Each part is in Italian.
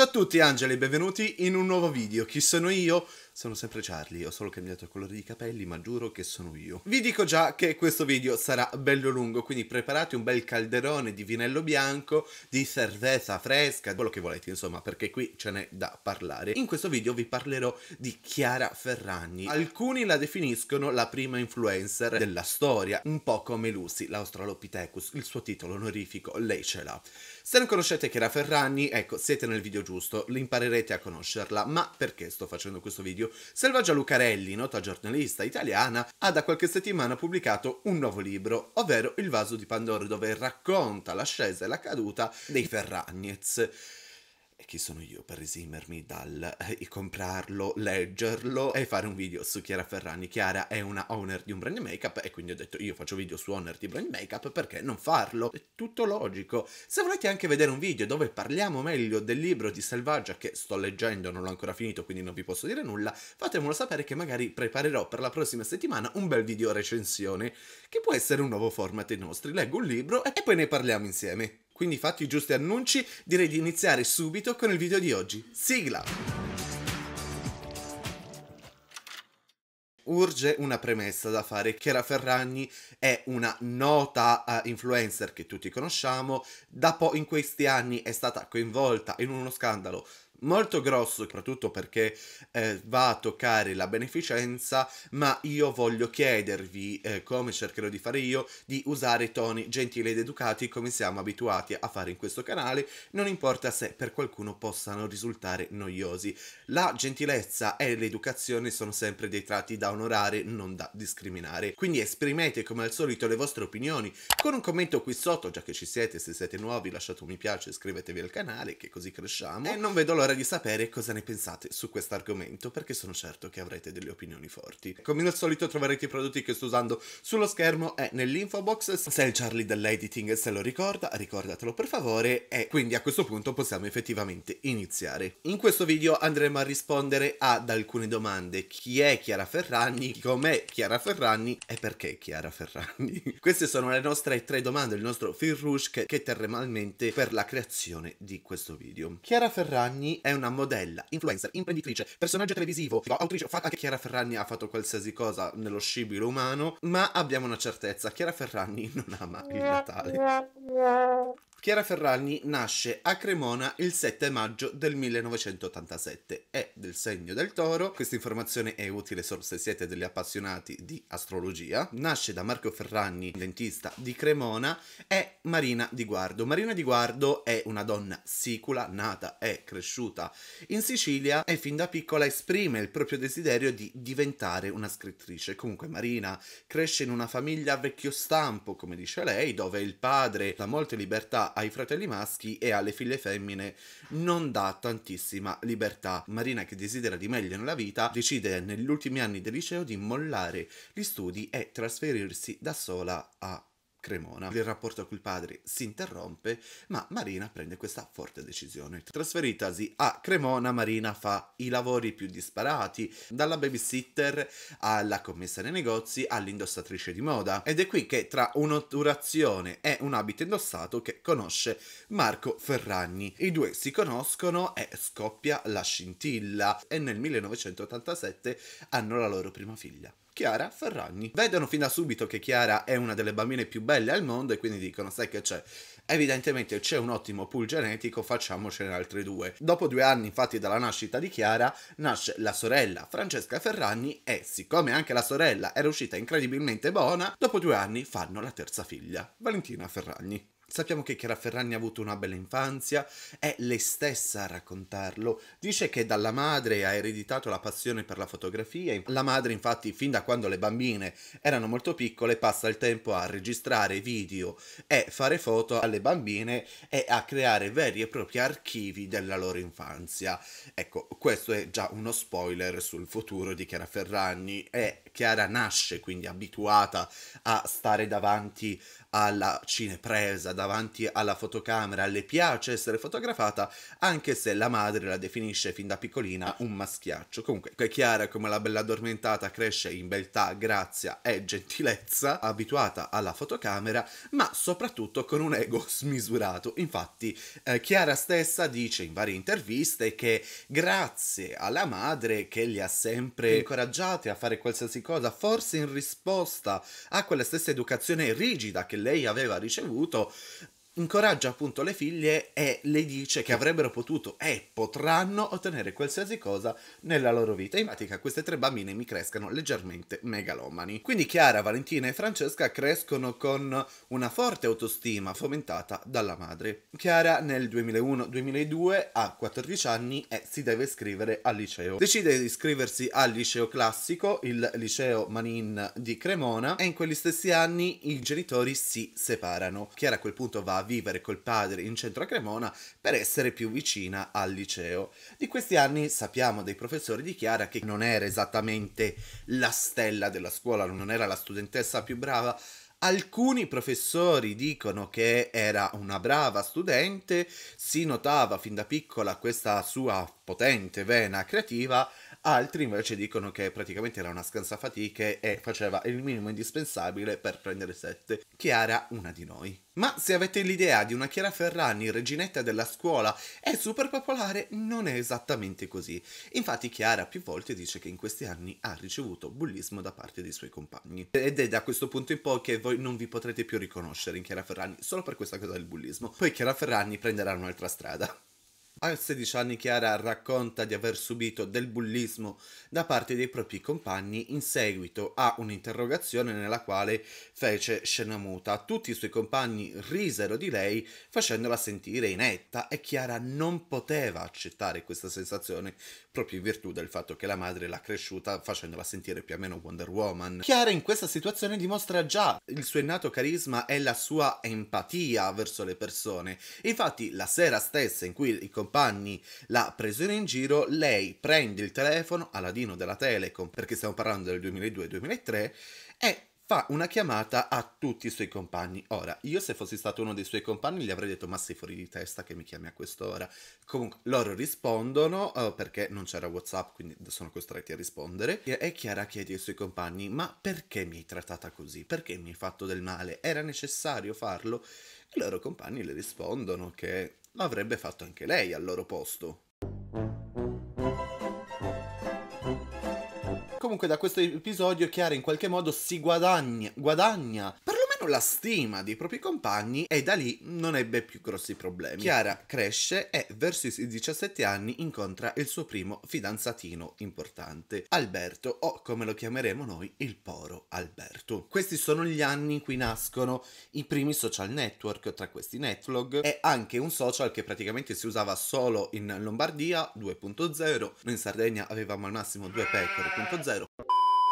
Ciao a tutti angeli e benvenuti in un nuovo video, chi sono io? Sono sempre Charlie, ho solo cambiato il colore di capelli, ma giuro che sono io. Vi dico già che questo video sarà bello lungo, quindi preparate un bel calderone di vinello bianco, di cerveza fresca, quello che volete, insomma, perché qui ce n'è da parlare. In questo video vi parlerò di Chiara Ferragni. Alcuni la definiscono la prima influencer della storia, un po' come Lucy, l'Australopithecus, il suo titolo onorifico, lei ce l'ha. Se non conoscete Chiara Ferragni, ecco, siete nel video giusto, imparerete a conoscerla, ma perché sto facendo questo video? Selvaggia Lucarelli, nota giornalista italiana, ha da qualche settimana pubblicato un nuovo libro, ovvero Il vaso di Pandora, dove racconta l'ascesa e la caduta dei Ferragnez. E chi sono io per esimermi dal eh, comprarlo, leggerlo e fare un video su Chiara Ferrani? Chiara è una owner di un brand makeup e quindi ho detto io faccio video su owner di brand makeup perché non farlo? È tutto logico. Se volete anche vedere un video dove parliamo meglio del libro di Selvaggia che sto leggendo, non l'ho ancora finito quindi non vi posso dire nulla, fatemelo sapere che magari preparerò per la prossima settimana un bel video recensione che può essere un nuovo format dei nostri. Leggo un libro e poi ne parliamo insieme. Quindi fatti i giusti annunci, direi di iniziare subito con il video di oggi. Sigla! urge una premessa da fare. Chiara Ferragni è una nota uh, influencer che tutti conosciamo, da po' in questi anni è stata coinvolta in uno scandalo molto grosso, soprattutto perché eh, va a toccare la beneficenza, ma io voglio chiedervi, eh, come cercherò di fare io, di usare toni gentili ed educati come siamo abituati a fare in questo canale, non importa se per qualcuno possano risultare noiosi. La gentilezza e l'educazione sono sempre dei tratti da onorare, non da discriminare. Quindi esprimete come al solito le vostre opinioni con un commento qui sotto, già che ci siete, se siete nuovi lasciate un mi piace, iscrivetevi al canale che così cresciamo e non vedo l'ora l'ora di sapere cosa ne pensate su questo argomento perché sono certo che avrete delle opinioni forti. Come al solito troverete i prodotti che sto usando sullo schermo e nell'info box. Se il Charlie dell'editing se lo ricorda, ricordatelo per favore e quindi a questo punto possiamo effettivamente iniziare. In questo video andremo a rispondere ad alcune domande. Chi è Chiara Ferragni? Com'è Chiara Ferragni? E perché Chiara Ferragni? Queste sono le nostre tre domande, il nostro fil rouge che, che terremo al mente per la creazione di questo video. Chiara Ferragni è una modella, influencer, imprenditrice, personaggio televisivo, boh, autrice, fa- anche Chiara Ferragni ha fatto qualsiasi cosa nello scibile umano, ma abbiamo una certezza, Chiara Ferragni non ama il Natale. Chiara Ferragni nasce a Cremona il 7 maggio del 1987. È del segno del toro. Questa informazione è utile solo se siete degli appassionati di astrologia. Nasce da Marco Ferragni, dentista di Cremona, e Marina Di Guardo. Marina Di Guardo è una donna sicula, nata e cresciuta in Sicilia e fin da piccola esprime il proprio desiderio di diventare una scrittrice. Comunque Marina cresce in una famiglia vecchio stampo, come dice lei, dove il padre dà molte libertà ai fratelli maschi e alle figlie femmine non dà tantissima libertà. Marina, che desidera di meglio nella vita, decide negli ultimi anni del liceo di mollare gli studi e trasferirsi da sola a Cremona. Il rapporto con il padre si interrompe, ma Marina prende questa forte decisione. Trasferitasi a Cremona, Marina fa i lavori più disparati, dalla babysitter alla commessa nei negozi all'indossatrice di moda. Ed è qui che tra un'otturazione e un abito indossato che conosce Marco Ferragni. I due si conoscono e scoppia la scintilla e nel 1987 hanno la loro prima figlia. Chiara Ferragni. Vedono fin da subito che Chiara è una delle bambine più belle al mondo e quindi dicono sai che c'è? Evidentemente c'è un ottimo pool genetico, facciamocene altre due. Dopo due anni infatti dalla nascita di Chiara nasce la sorella Francesca Ferragni e siccome anche la sorella era uscita incredibilmente buona, dopo due anni fanno la terza figlia, Valentina Ferragni. Sappiamo che Chiara Ferragni ha avuto una bella infanzia, è lei stessa a raccontarlo. Dice che dalla madre ha ereditato la passione per la fotografia. La madre, infatti, fin da quando le bambine erano molto piccole, passa il tempo a registrare video e fare foto alle bambine e a creare veri e propri archivi della loro infanzia. Ecco, questo è già uno spoiler sul futuro di Chiara Ferragni e Chiara nasce quindi abituata a stare davanti alla cinepresa, davanti alla fotocamera, le piace essere fotografata, anche se la madre la definisce fin da piccolina un maschiaccio. Comunque, è chiara come la bella addormentata cresce in beltà, grazia e gentilezza, abituata alla fotocamera, ma soprattutto con un ego smisurato. Infatti, eh, Chiara stessa dice in varie interviste che grazie alla madre che li ha sempre incoraggiati a fare qualsiasi cosa, forse in risposta a quella stessa educazione rigida che lei aveva ricevuto incoraggia appunto le figlie e le dice che avrebbero potuto e potranno ottenere qualsiasi cosa nella loro vita. In pratica queste tre bambine mi crescano leggermente megalomani. Quindi Chiara, Valentina e Francesca crescono con una forte autostima fomentata dalla madre. Chiara nel 2001-2002 ha 14 anni e si deve iscrivere al liceo. Decide di iscriversi al liceo classico, il liceo Manin di Cremona e in quegli stessi anni i genitori si separano. Chiara a quel punto va a vivere col padre in centro a Cremona per essere più vicina al liceo. Di questi anni sappiamo dai professori di Chiara che non era esattamente la stella della scuola, non era la studentessa più brava, Alcuni professori dicono che era una brava studente, si notava fin da piccola questa sua potente vena creativa, Altri invece dicono che praticamente era una scansafatiche e faceva il minimo indispensabile per prendere 7. Chiara, una di noi. Ma se avete l'idea di una Chiara Ferrani, reginetta della scuola e super popolare, non è esattamente così. Infatti Chiara più volte dice che in questi anni ha ricevuto bullismo da parte dei suoi compagni. Ed è da questo punto in poi che voi non vi potrete più riconoscere in Chiara Ferrani, solo per questa cosa del bullismo. Poi Chiara Ferrani prenderà un'altra strada. A 16 anni Chiara racconta di aver subito del bullismo da parte dei propri compagni in seguito a un'interrogazione nella quale fece scena muta. Tutti i suoi compagni risero di lei facendola sentire inetta e Chiara non poteva accettare questa sensazione proprio in virtù del fatto che la madre l'ha cresciuta facendola sentire più o meno Wonder Woman. Chiara in questa situazione dimostra già il suo innato carisma e la sua empatia verso le persone. Infatti la sera stessa in cui i compagni compagni la presero in giro, lei prende il telefono Aladino della Telecom, perché stiamo parlando del 2002-2003, e fa una chiamata a tutti i suoi compagni. Ora, io se fossi stato uno dei suoi compagni gli avrei detto ma sei fuori di testa che mi chiami a quest'ora. Comunque, loro rispondono uh, perché non c'era Whatsapp, quindi sono costretti a rispondere. E Chiara chiede ai suoi compagni ma perché mi hai trattata così? Perché mi hai fatto del male? Era necessario farlo? I loro compagni le rispondono che l'avrebbe fatto anche lei al loro posto. Comunque da questo episodio Chiara in qualche modo si guadagna, guadagna per meno la stima dei propri compagni e da lì non ebbe più grossi problemi. Chiara cresce e verso i 17 anni incontra il suo primo fidanzatino importante, Alberto, o come lo chiameremo noi, il poro Alberto. Questi sono gli anni in cui nascono i primi social network, tra questi Netlog e anche un social che praticamente si usava solo in Lombardia 2.0, noi in Sardegna avevamo al massimo due pecore.0.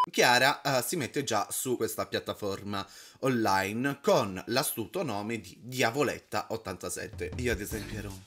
Chiara uh, si mette già su questa piattaforma online con l'astuto nome di Diavoletta87. Io ad esempio ero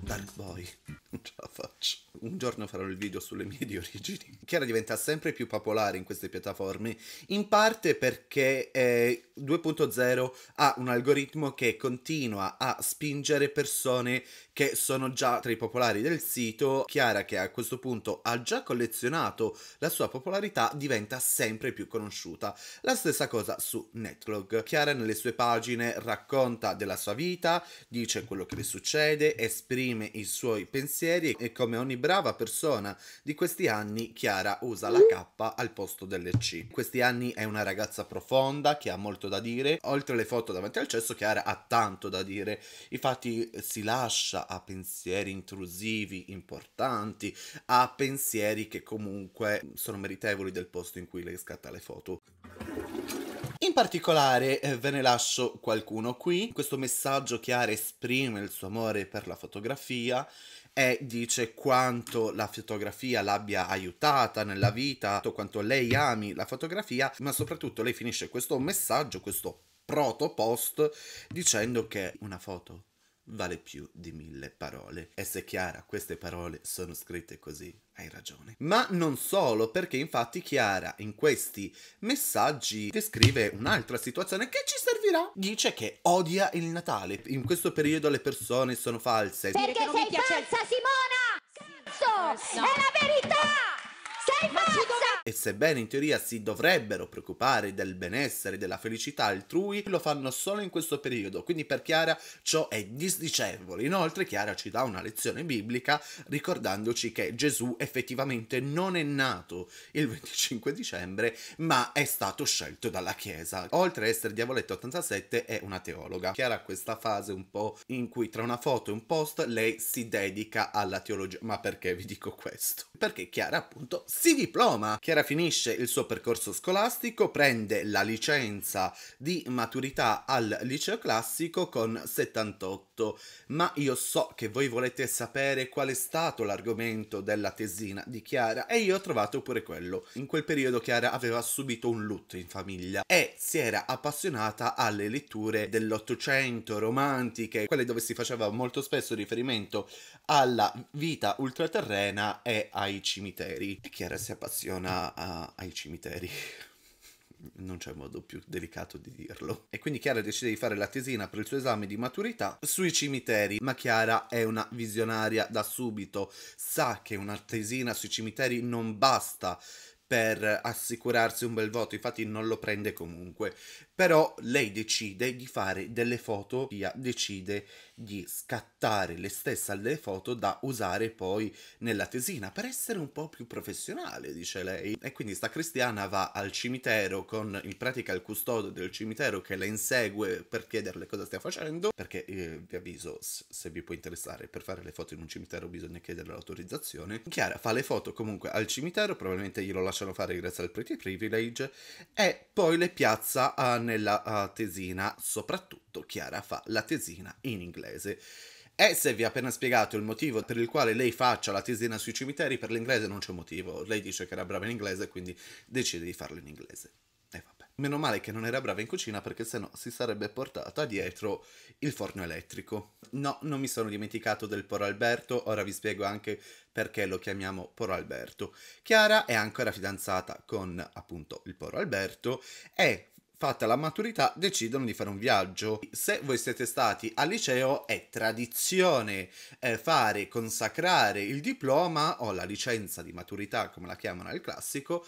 Dark Boy, non ce la faccio. Un giorno farò il video sulle mie di origini. Chiara diventa sempre più popolare in queste piattaforme, in parte perché eh, 2.0 ha un algoritmo che continua a spingere persone che sono già tra i popolari del sito. Chiara, che a questo punto ha già collezionato la sua popolarità, diventa sempre più conosciuta. La stessa cosa su Netflix. Netlog. Chiara nelle sue pagine racconta della sua vita, dice quello che le succede, esprime i suoi pensieri e come ogni brava persona di questi anni Chiara usa la K al posto delle C. In questi anni è una ragazza profonda che ha molto da dire, oltre alle foto davanti al cesso Chiara ha tanto da dire, infatti si lascia a pensieri intrusivi importanti, a pensieri che comunque sono meritevoli del posto in cui lei scatta le foto. In particolare eh, ve ne lascio qualcuno qui. In questo messaggio Chiara esprime il suo amore per la fotografia e dice quanto la fotografia l'abbia aiutata nella vita, quanto lei ami la fotografia, ma soprattutto lei finisce questo messaggio, questo proto post dicendo che una foto vale più di mille parole. E se Chiara queste parole sono scritte così, hai ragione. Ma non solo, perché infatti Chiara in questi messaggi descrive un'altra situazione che ci servirà. Dice che odia il Natale. In questo periodo le persone sono false. Perché, perché sei piace... falsa, Simona! Cazzo! no. È la verità! E sebbene in teoria si dovrebbero preoccupare del benessere e della felicità altrui, lo fanno solo in questo periodo, quindi per Chiara ciò è disdicevole. Inoltre Chiara ci dà una lezione biblica ricordandoci che Gesù effettivamente non è nato il 25 dicembre, ma è stato scelto dalla Chiesa. Oltre a essere Diavoletto 87 è una teologa. Chiara ha questa fase un po' in cui tra una foto e un post lei si dedica alla teologia. Ma perché vi dico questo? Perché Chiara appunto si si diploma. Chiara finisce il suo percorso scolastico, prende la licenza di maturità al liceo classico con 78. Ma io so che voi volete sapere qual è stato l'argomento della tesina di Chiara e io ho trovato pure quello. In quel periodo Chiara aveva subito un lutto in famiglia e si era appassionata alle letture dell'Ottocento romantiche, quelle dove si faceva molto spesso riferimento alla vita ultraterrena e ai cimiteri. E Chiara si appassiona a, ai cimiteri. non c'è modo più delicato di dirlo. E quindi Chiara decide di fare la tesina per il suo esame di maturità sui cimiteri, ma Chiara è una visionaria da subito, sa che una tesina sui cimiteri non basta per assicurarsi un bel voto, infatti non lo prende comunque però lei decide di fare delle foto, decide di scattare le stesse alle foto da usare poi nella tesina per essere un po' più professionale, dice lei. E quindi sta cristiana va al cimitero con in pratica il custode del cimitero che la insegue per chiederle cosa stia facendo, perché eh, vi avviso se vi può interessare, per fare le foto in un cimitero bisogna chiedere l'autorizzazione. Chiara fa le foto comunque al cimitero, probabilmente glielo lasciano fare grazie al pretty privilege e poi le piazza a nella uh, tesina, soprattutto Chiara fa la tesina in inglese. E se vi ha appena spiegato il motivo per il quale lei faccia la tesina sui cimiteri, per l'inglese non c'è motivo. Lei dice che era brava in inglese, quindi decide di farlo in inglese. E vabbè. Meno male che non era brava in cucina perché sennò si sarebbe portata dietro il forno elettrico. No, non mi sono dimenticato del Poro Alberto, ora vi spiego anche perché lo chiamiamo Poro Alberto. Chiara è ancora fidanzata con appunto il Poro Alberto e fatta la maturità, decidono di fare un viaggio. Se voi siete stati al liceo, è tradizione eh, fare, consacrare il diploma o la licenza di maturità, come la chiamano nel classico,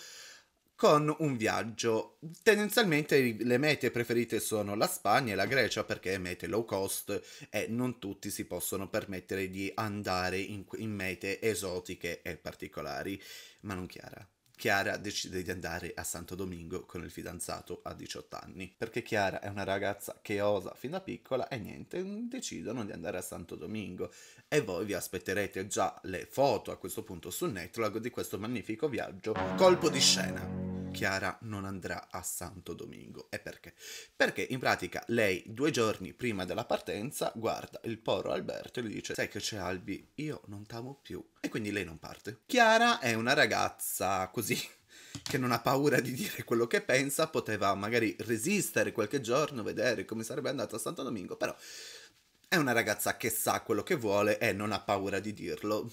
con un viaggio. Tendenzialmente le mete preferite sono la Spagna e la Grecia perché mete low cost e non tutti si possono permettere di andare in, in mete esotiche e particolari. Ma non Chiara. Chiara decide di andare a Santo Domingo con il fidanzato a 18 anni, perché Chiara è una ragazza che osa fin da piccola e niente, decidono di andare a Santo Domingo e voi vi aspetterete già le foto a questo punto sul netlog di questo magnifico viaggio. Colpo di scena. Chiara non andrà a Santo Domingo. E perché? Perché in pratica lei due giorni prima della partenza guarda il poro Alberto e gli dice sai che c'è Albi, io non t'amo più. E quindi lei non parte. Chiara è una ragazza così così, che non ha paura di dire quello che pensa, poteva magari resistere qualche giorno, vedere come sarebbe andata a Santo Domingo, però è una ragazza che sa quello che vuole e non ha paura di dirlo.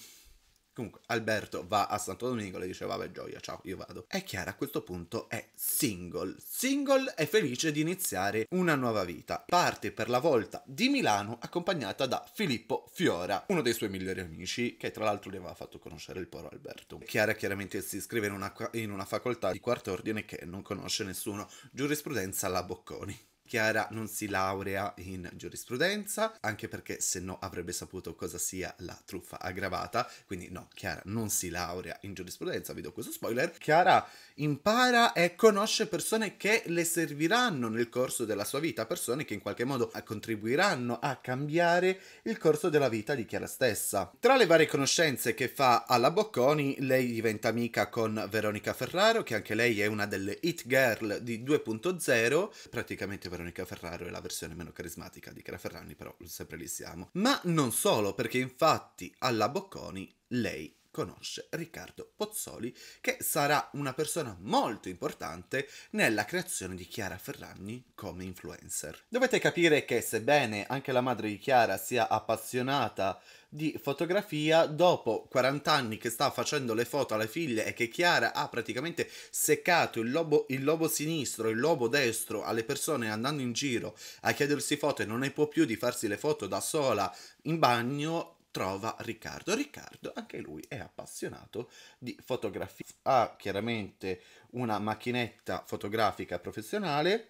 Comunque, Alberto va a Santo Domingo e le dice vabbè gioia, ciao, io vado. E Chiara a questo punto è single. Single e felice di iniziare una nuova vita. Parte per la volta di Milano accompagnata da Filippo Fiora, uno dei suoi migliori amici, che tra l'altro gli aveva fatto conoscere il poro Alberto. Chiara chiaramente si iscrive in una, in una facoltà di quarto ordine che non conosce nessuno, giurisprudenza alla Bocconi. Chiara non si laurea in giurisprudenza, anche perché se no avrebbe saputo cosa sia la truffa aggravata, quindi no, Chiara non si laurea in giurisprudenza, vi do questo spoiler. Chiara impara e conosce persone che le serviranno nel corso della sua vita, persone che in qualche modo contribuiranno a cambiare il corso della vita di Chiara stessa. Tra le varie conoscenze che fa alla Bocconi, lei diventa amica con Veronica Ferraro, che anche lei è una delle hit girl di 2.0, praticamente Veronica Ferraro è la versione meno carismatica di Chiara Ferrani, però sempre lì siamo. Ma non solo, perché infatti alla Bocconi lei conosce Riccardo Pozzoli, che sarà una persona molto importante nella creazione di Chiara Ferragni come influencer. Dovete capire che sebbene anche la madre di Chiara sia appassionata di fotografia dopo 40 anni che sta facendo le foto alle figlie e che Chiara ha praticamente seccato il lobo, il lobo sinistro, il lobo destro alle persone andando in giro a chiedersi foto e non ne può più di farsi le foto da sola in bagno, trova Riccardo. Riccardo, anche lui è appassionato di fotografia. Ha chiaramente una macchinetta fotografica professionale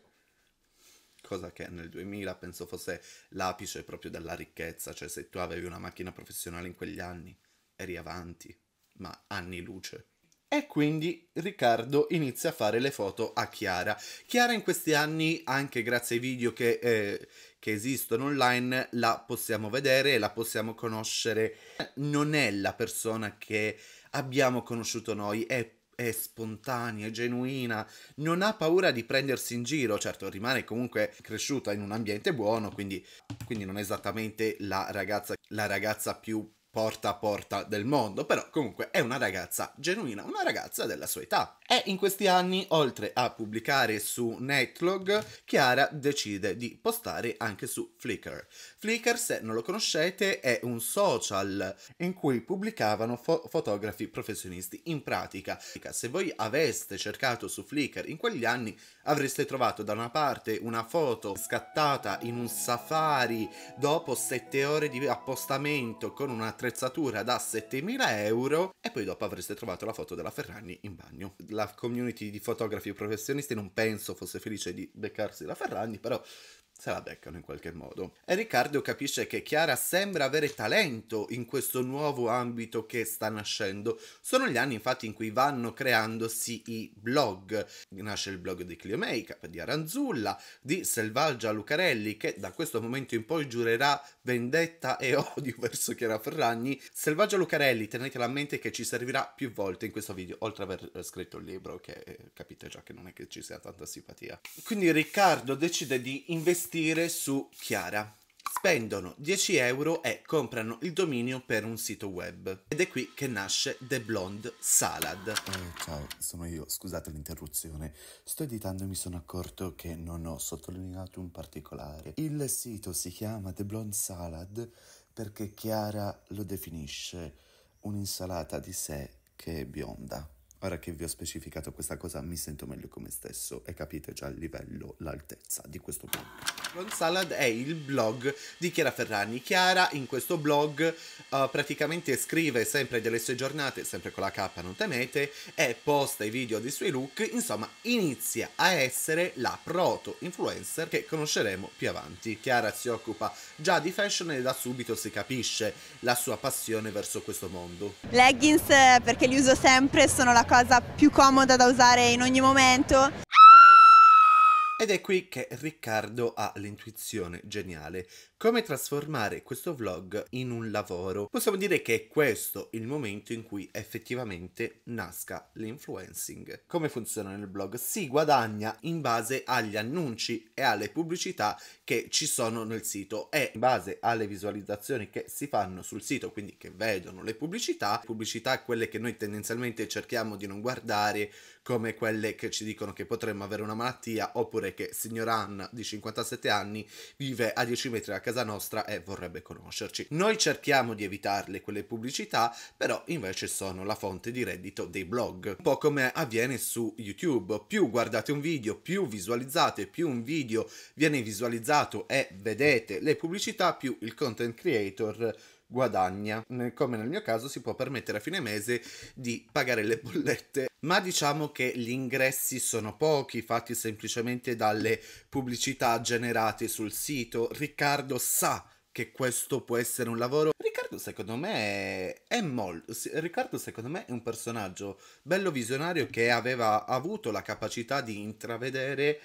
cosa che nel 2000 penso fosse l'apice proprio della ricchezza, cioè se tu avevi una macchina professionale in quegli anni eri avanti, ma anni luce. E quindi Riccardo inizia a fare le foto a Chiara. Chiara in questi anni, anche grazie ai video che, eh, che esistono online, la possiamo vedere e la possiamo conoscere. Non è la persona che abbiamo conosciuto noi, è è spontanea, è genuina, non ha paura di prendersi in giro, certo rimane comunque cresciuta in un ambiente buono, quindi, quindi non è esattamente la ragazza, la ragazza più porta a porta del mondo, però comunque è una ragazza genuina, una ragazza della sua età. E in questi anni, oltre a pubblicare su Netlog, Chiara decide di postare anche su Flickr. Flickr, se non lo conoscete, è un social in cui pubblicavano fo- fotografi professionisti. In pratica, se voi aveste cercato su Flickr in quegli anni, avreste trovato da una parte una foto scattata in un safari dopo 7 ore di appostamento con un'attrezzatura da 7000 euro e poi dopo avreste trovato la foto della Ferragni in bagno la community di fotografi professionisti non penso fosse felice di beccarsi la Ferragni, però se la beccano in qualche modo. E Riccardo capisce che Chiara sembra avere talento in questo nuovo ambito che sta nascendo. Sono gli anni infatti in cui vanno creandosi i blog. Nasce il blog di Clio Makeup, di Aranzulla, di Selvaggia Lucarelli che da questo momento in poi giurerà vendetta e odio verso Chiara Ferragni. Selvaggia Lucarelli, tenetela a mente che ci servirà più volte in questo video, oltre ad aver scritto il libro che eh, capite già che non è che ci sia tanta simpatia. Quindi Riccardo decide di investire investire su Chiara. Spendono 10 euro e comprano il dominio per un sito web. Ed è qui che nasce The Blonde Salad. Eh, ciao, sono io, scusate l'interruzione. Sto editando e mi sono accorto che non ho sottolineato un particolare. Il sito si chiama The Blonde Salad perché Chiara lo definisce un'insalata di sé che è bionda. Ora che vi ho specificato questa cosa mi sento meglio come stesso e capite già il livello, l'altezza di questo blog. Ron Salad è il blog di Chiara Ferrani. Chiara in questo blog uh, praticamente scrive sempre delle sue giornate, sempre con la K non temete, e posta i video dei suoi look, insomma inizia a essere la proto-influencer che conosceremo più avanti. Chiara si occupa già di fashion e da subito si capisce la sua passione verso questo mondo. Leggings eh, perché li uso sempre, sono la cosa cosa più comoda da usare in ogni momento. Ed è qui che Riccardo ha l'intuizione geniale come trasformare questo vlog in un lavoro. Possiamo dire che è questo il momento in cui effettivamente nasca l'influencing. Come funziona nel blog? Si guadagna in base agli annunci e alle pubblicità che ci sono nel sito e in base alle visualizzazioni che si fanno sul sito, quindi che vedono le pubblicità, pubblicità quelle che noi tendenzialmente cerchiamo di non guardare come quelle che ci dicono che potremmo avere una malattia oppure che signor Anna di 57 anni vive a 10 metri da casa casa nostra e vorrebbe conoscerci. Noi cerchiamo di evitarle quelle pubblicità, però invece sono la fonte di reddito dei blog, un po' come avviene su YouTube. Più guardate un video, più visualizzate, più un video viene visualizzato e vedete le pubblicità, più il content creator guadagna. Come nel mio caso si può permettere a fine mese di pagare le bollette ma diciamo che gli ingressi sono pochi, fatti semplicemente dalle pubblicità generate sul sito. Riccardo sa che questo può essere un lavoro. Riccardo secondo me è molto Riccardo secondo me è un personaggio bello visionario che aveva avuto la capacità di intravedere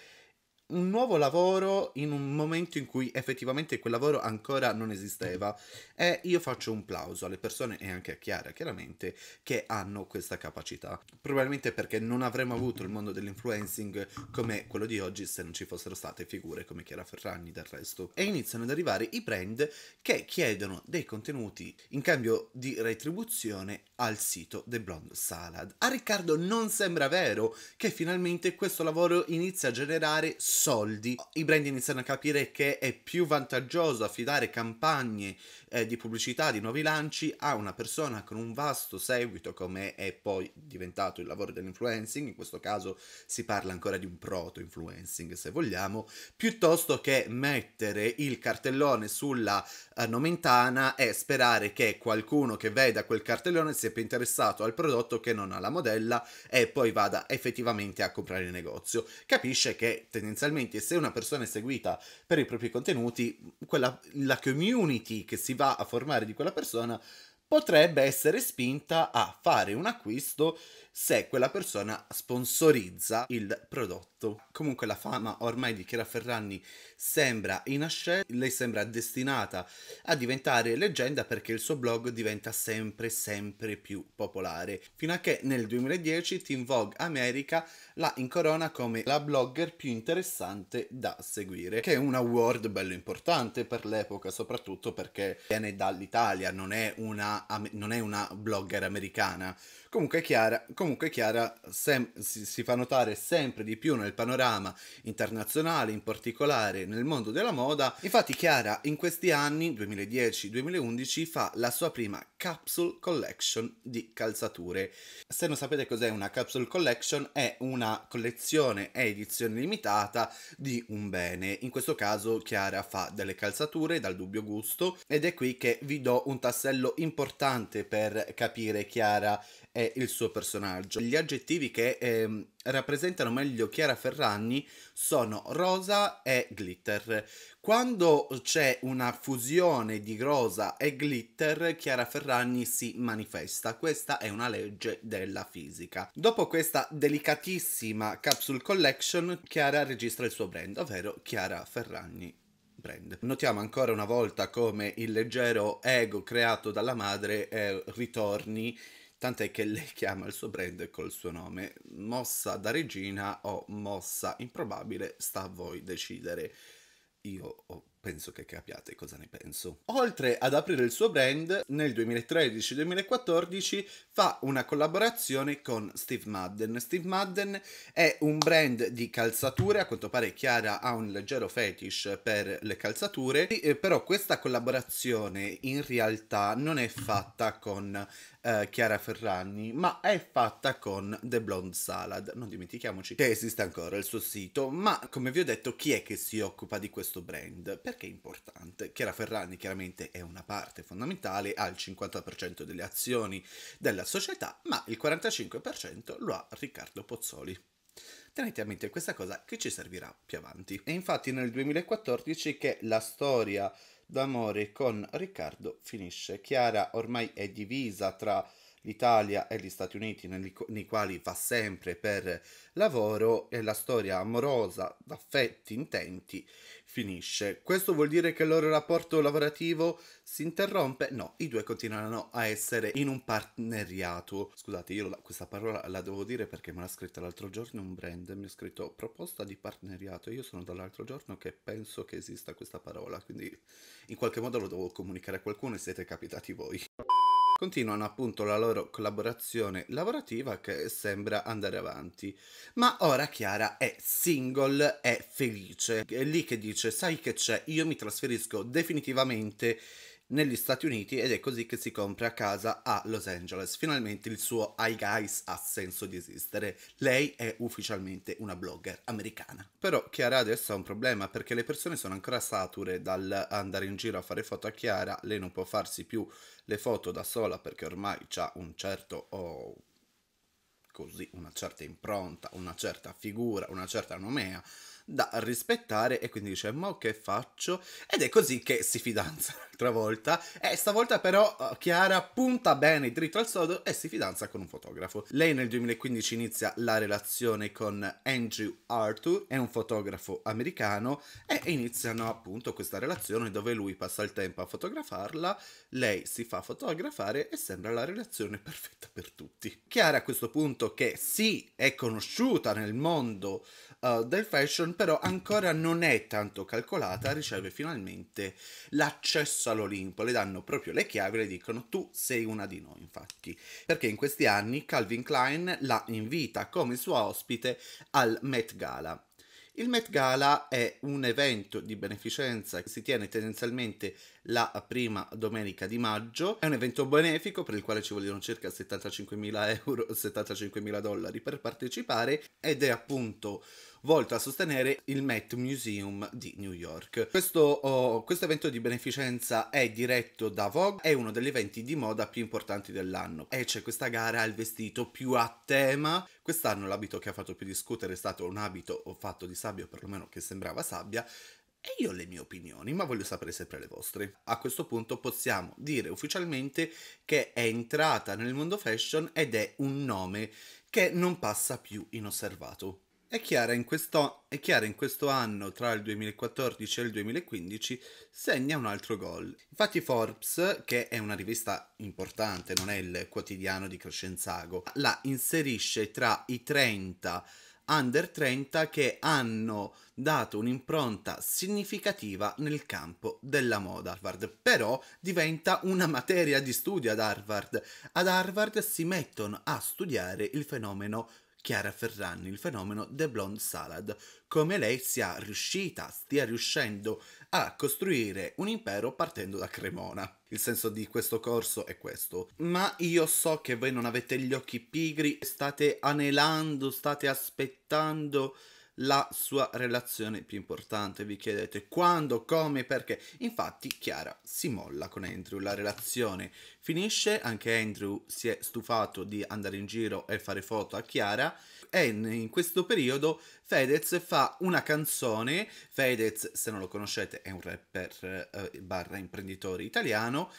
un nuovo lavoro in un momento in cui effettivamente quel lavoro ancora non esisteva. E io faccio un plauso alle persone e anche a Chiara, chiaramente, che hanno questa capacità. Probabilmente perché non avremmo avuto il mondo dell'influencing come quello di oggi se non ci fossero state figure come Chiara Ferragni del resto. E iniziano ad arrivare i brand che chiedono dei contenuti in cambio di retribuzione al sito The Blonde Salad. A Riccardo non sembra vero che finalmente questo lavoro inizia a generare soldi, i brand iniziano a capire che è più vantaggioso affidare campagne eh, di pubblicità, di nuovi lanci, a una persona con un vasto seguito come è poi diventato il lavoro dell'influencing, in questo caso si parla ancora di un proto-influencing se vogliamo, piuttosto che mettere il cartellone sulla eh, nomentana e sperare che qualcuno che veda quel cartellone sia più interessato al prodotto che non alla modella e poi vada effettivamente a comprare il negozio. Capisce che tendenzialmente se una persona è seguita per i propri contenuti, quella, la community che si va a formare di quella persona potrebbe essere spinta a fare un acquisto se quella persona sponsorizza il prodotto. Comunque la fama ormai di Chiara Ferragni sembra in ascesa, lei sembra destinata a diventare leggenda perché il suo blog diventa sempre sempre più popolare, fino a che nel 2010 Teen Vogue America la incorona come la blogger più interessante da seguire, che è un award bello importante per l'epoca, soprattutto perché viene dall'Italia, non non è una blogger americana. Comunque Chiara, comunque Chiara sem- si, si fa notare sempre di più nel panorama internazionale, in particolare nel mondo della moda. Infatti Chiara in questi anni, 2010-2011, fa la sua prima capsule collection di calzature. Se non sapete cos'è una capsule collection, è una collezione e edizione limitata di un bene. In questo caso Chiara fa delle calzature dal dubbio gusto ed è qui che vi do un tassello importante per capire Chiara è il suo personaggio. Gli aggettivi che eh, rappresentano meglio Chiara Ferragni sono rosa e glitter. Quando c'è una fusione di rosa e glitter, Chiara Ferragni si manifesta. Questa è una legge della fisica. Dopo questa delicatissima capsule collection, Chiara registra il suo brand, ovvero Chiara Ferragni Brand. Notiamo ancora una volta come il leggero ego creato dalla madre eh, ritorni tant'è che lei chiama il suo brand col suo nome, mossa da regina o mossa improbabile, sta a voi decidere. Io ho penso che capiate cosa ne penso. Oltre ad aprire il suo brand, nel 2013-2014 fa una collaborazione con Steve Madden. Steve Madden è un brand di calzature, a quanto pare Chiara ha un leggero fetish per le calzature, eh, però questa collaborazione in realtà non è fatta con eh, Chiara Ferragni, ma è fatta con The Blonde Salad. Non dimentichiamoci che esiste ancora il suo sito, ma come vi ho detto chi è che si occupa di questo brand? Perché è importante? Chiara Ferragni chiaramente è una parte fondamentale, ha il 50% delle azioni della società, ma il 45% lo ha Riccardo Pozzoli. Tenete a mente questa cosa che ci servirà più avanti. È infatti nel 2014 che la storia d'amore con Riccardo finisce. Chiara ormai è divisa tra l'Italia e gli Stati Uniti nei quali va sempre per lavoro e la storia amorosa d'affetti intenti finisce. Questo vuol dire che il loro rapporto lavorativo si interrompe? No, i due continueranno a essere in un partneriato. Scusate, io la, questa parola la devo dire perché me l'ha scritta l'altro giorno un brand, mi ha scritto proposta di partenariato. Io sono dall'altro giorno che penso che esista questa parola, quindi in qualche modo lo devo comunicare a qualcuno e siete capitati voi continuano appunto la loro collaborazione lavorativa che sembra andare avanti. Ma ora Chiara è single, è felice, è lì che dice sai che c'è, io mi trasferisco definitivamente negli Stati Uniti ed è così che si compra casa a Los Angeles. Finalmente il suo Hi Guys ha senso di esistere. Lei è ufficialmente una blogger americana. Però Chiara adesso ha un problema perché le persone sono ancora sature dal andare in giro a fare foto a Chiara, lei non può farsi più le foto da sola perché ormai ha un certo oh, così una certa impronta, una certa figura, una certa nomea da rispettare e quindi dice ma che faccio? Ed è così che si fidanza un'altra volta e stavolta però eh, Chiara punta bene dritto al sodo e si fidanza con un fotografo. Lei nel 2015 inizia la relazione con Andrew Arthur, è un fotografo americano e iniziano appunto questa relazione dove lui passa il tempo a fotografarla, lei si fa fotografare e sembra la relazione perfetta per tutti. Chiara a questo punto che sì è conosciuta nel mondo uh, del fashion però ancora non è tanto calcolata, riceve finalmente l'accesso all'Olimpo, le danno proprio le chiavi e le dicono tu sei una di noi infatti, perché in questi anni Calvin Klein la invita come sua ospite al Met Gala. Il Met Gala è un evento di beneficenza che si tiene tendenzialmente la prima domenica di maggio. È un evento benefico per il quale ci vogliono circa 75.000 euro, 75.000 dollari per partecipare ed è appunto volto a sostenere il Met Museum di New York. Questo, oh, questo evento di beneficenza è diretto da Vogue, è uno degli eventi di moda più importanti dell'anno e c'è questa gara al vestito più a tema. Quest'anno l'abito che ha fatto più discutere è stato un abito fatto di sabbia, o perlomeno che sembrava sabbia, e io ho le mie opinioni, ma voglio sapere sempre le vostre. A questo punto possiamo dire ufficialmente che è entrata nel mondo fashion ed è un nome che non passa più inosservato. È chiara, in questo, è chiara in questo anno, tra il 2014 e il 2015, segna un altro gol. Infatti Forbes, che è una rivista importante, non è il quotidiano di Crescenzago, la inserisce tra i 30 under 30 che hanno dato un'impronta significativa nel campo della moda. Harvard però diventa una materia di studio ad Harvard. Ad Harvard si mettono a studiare il fenomeno Chiara Ferrani il fenomeno The Blonde Salad, come lei sia riuscita, stia riuscendo a costruire un impero partendo da Cremona. Il senso di questo corso è questo. Ma io so che voi non avete gli occhi pigri, state anelando, state aspettando la sua relazione più importante. Vi chiedete quando, come, perché. Infatti Chiara si molla con Andrew, la relazione finisce, anche Andrew si è stufato di andare in giro e fare foto a Chiara e in questo periodo Fedez fa una canzone, Fedez se non lo conoscete è un rapper eh, barra imprenditore italiano,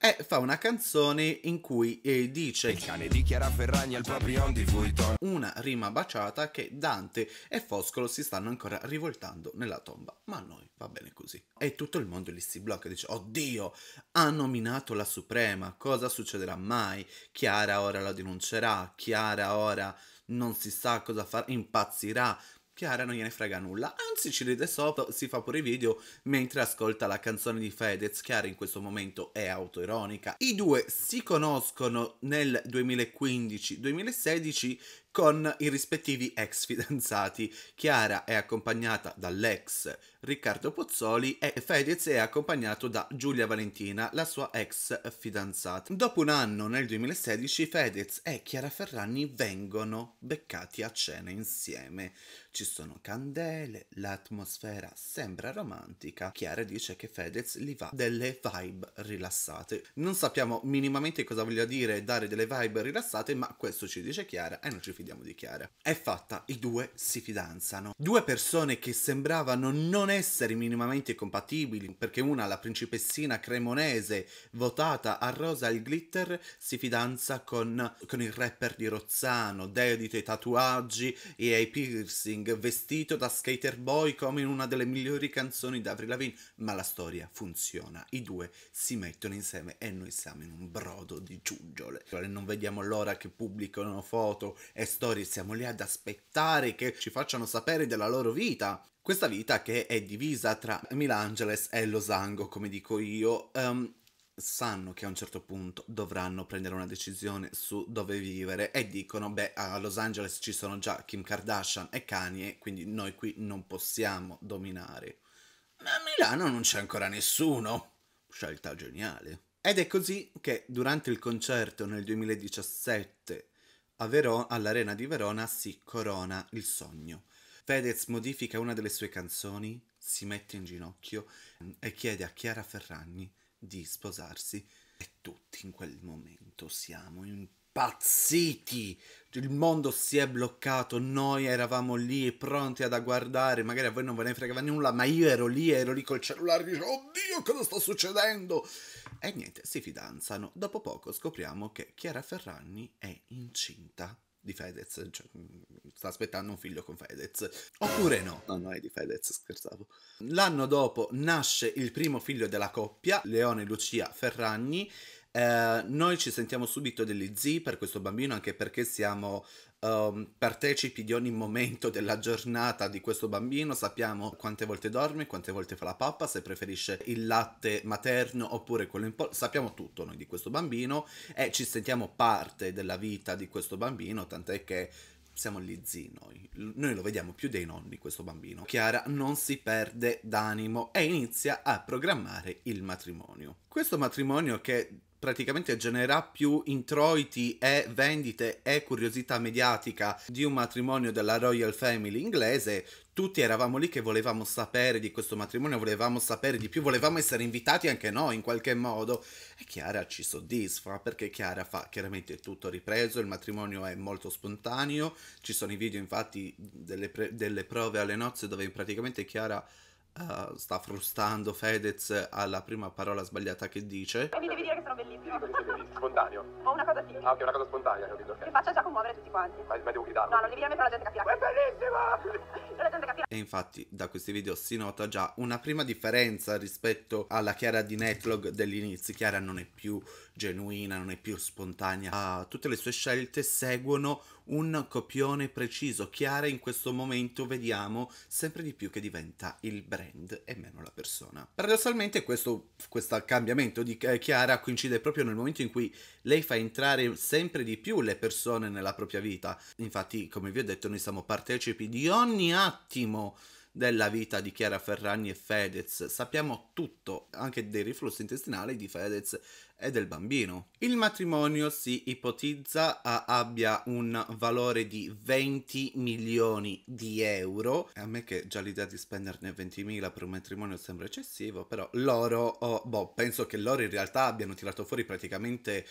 e fa una canzone in cui eh, dice Il cane di Ferragni al Papillon di Vuitton Una rima baciata che Dante e Foscolo si stanno ancora rivoltando nella tomba Ma a noi va bene così E tutto il mondo lì si blocca e dice Oddio, ha nominato la Suprema, cosa succederà mai? Chiara ora la denuncerà, Chiara ora non si sa cosa farà, impazzirà Chiara non gliene frega nulla, anzi ci ride sopra, si fa pure i video mentre ascolta la canzone di Fedez, Chiara in questo momento è autoironica. I due si conoscono nel 2015-2016 con i rispettivi ex fidanzati. Chiara è accompagnata dall'ex Riccardo Pozzoli e Fedez è accompagnato da Giulia Valentina, la sua ex fidanzata. Dopo un anno, nel 2016, Fedez e Chiara Ferrani vengono beccati a cena insieme. Ci sono candele, l'atmosfera sembra romantica. Chiara dice che Fedez gli va delle vibe rilassate. Non sappiamo minimamente cosa voglia dire dare delle vibe rilassate, ma questo ci dice Chiara e non ci fidiamo di Chiara. È fatta, i due si fidanzano. Due persone che sembravano non essere essere minimamente compatibili, perché una, la principessina cremonese votata a rosa il glitter, si fidanza con, con il rapper di Rozzano, dedito ai tatuaggi e ai piercing, vestito da skater boy come in una delle migliori canzoni di Avril Lavigne, ma la storia funziona, i due si mettono insieme e noi siamo in un brodo di giuggiole. Non vediamo l'ora che pubblicano foto e storie, siamo lì ad aspettare che ci facciano sapere della loro vita. Questa vita che è divisa tra Milangeles e Losango, come dico io, um, sanno che a un certo punto dovranno prendere una decisione su dove vivere e dicono beh a Los Angeles ci sono già Kim Kardashian e Kanye quindi noi qui non possiamo dominare ma a Milano non c'è ancora nessuno scelta geniale ed è così che durante il concerto nel 2017 a Verona, all'arena di Verona si corona il sogno Fedez modifica una delle sue canzoni, si mette in ginocchio mm, e chiede a Chiara Ferragni di sposarsi e tutti in quel momento siamo impazziti. Il mondo si è bloccato, noi eravamo lì pronti ad guardare, magari a voi non ve ne fregava nulla, ma io ero lì, ero lì col cellulare, dicevo, oddio cosa sta succedendo? E niente, si fidanzano. Dopo poco scopriamo che Chiara Ferragni è incinta di Fedez, cioè, mm, sta aspettando un figlio con Fedez. Oppure no, no, no, è di Fedez, scherzavo. L'anno dopo nasce il primo figlio della coppia, Leone Lucia Ferragni. Eh, noi ci sentiamo subito degli zii per questo bambino anche perché siamo um, partecipi di ogni momento della giornata di questo bambino, sappiamo quante volte dorme, quante volte fa la pappa, se preferisce il latte materno oppure quello in polvere, sappiamo tutto noi di questo bambino e ci sentiamo parte della vita di questo bambino, tant'è che siamo gli zii noi. Noi lo vediamo più dei nonni questo bambino. Chiara non si perde d'animo e inizia a programmare il matrimonio. Questo matrimonio che praticamente genererà più introiti e vendite e curiosità mediatica di un matrimonio della Royal Family inglese. Tutti eravamo lì che volevamo sapere di questo matrimonio, volevamo sapere di più, volevamo essere invitati anche noi in qualche modo. E Chiara ci soddisfa perché Chiara fa chiaramente tutto ripreso, il matrimonio è molto spontaneo, ci sono i video infatti delle, pre- delle prove alle nozze dove praticamente Chiara eh, sta frustando Fedez alla prima parola sbagliata che dice. E mi devi dire che sono bellissimo. Spontaneo. Ho una cosa sì. Ah, ok, una cosa spontanea, capito? Che faccia già commuovere tutti quanti. Ma, ma devo gridarlo. No, non devi dire a la gente capirà. È bellissimo! E infatti da questi video si nota già una prima differenza rispetto alla Chiara di Netlog dell'inizio. Chiara non è più genuina, non è più spontanea. Uh, tutte le sue scelte seguono un copione preciso. Chiara in questo momento vediamo sempre di più che diventa il brand e meno la persona. Paradossalmente questo, questo cambiamento di eh, Chiara coincide proprio nel momento in cui lei fa entrare sempre di più le persone nella propria vita. Infatti, come vi ho detto, noi siamo partecipi di ogni attimo della vita di Chiara Ferragni e Fedez, sappiamo tutto anche dei riflussi intestinali di Fedez e del bambino. Il matrimonio si ipotizza abbia un valore di 20 milioni di euro. A me che già l'idea di spenderne 20.000 per un matrimonio sembra eccessivo, però loro, oh, boh, penso che loro in realtà abbiano tirato fuori praticamente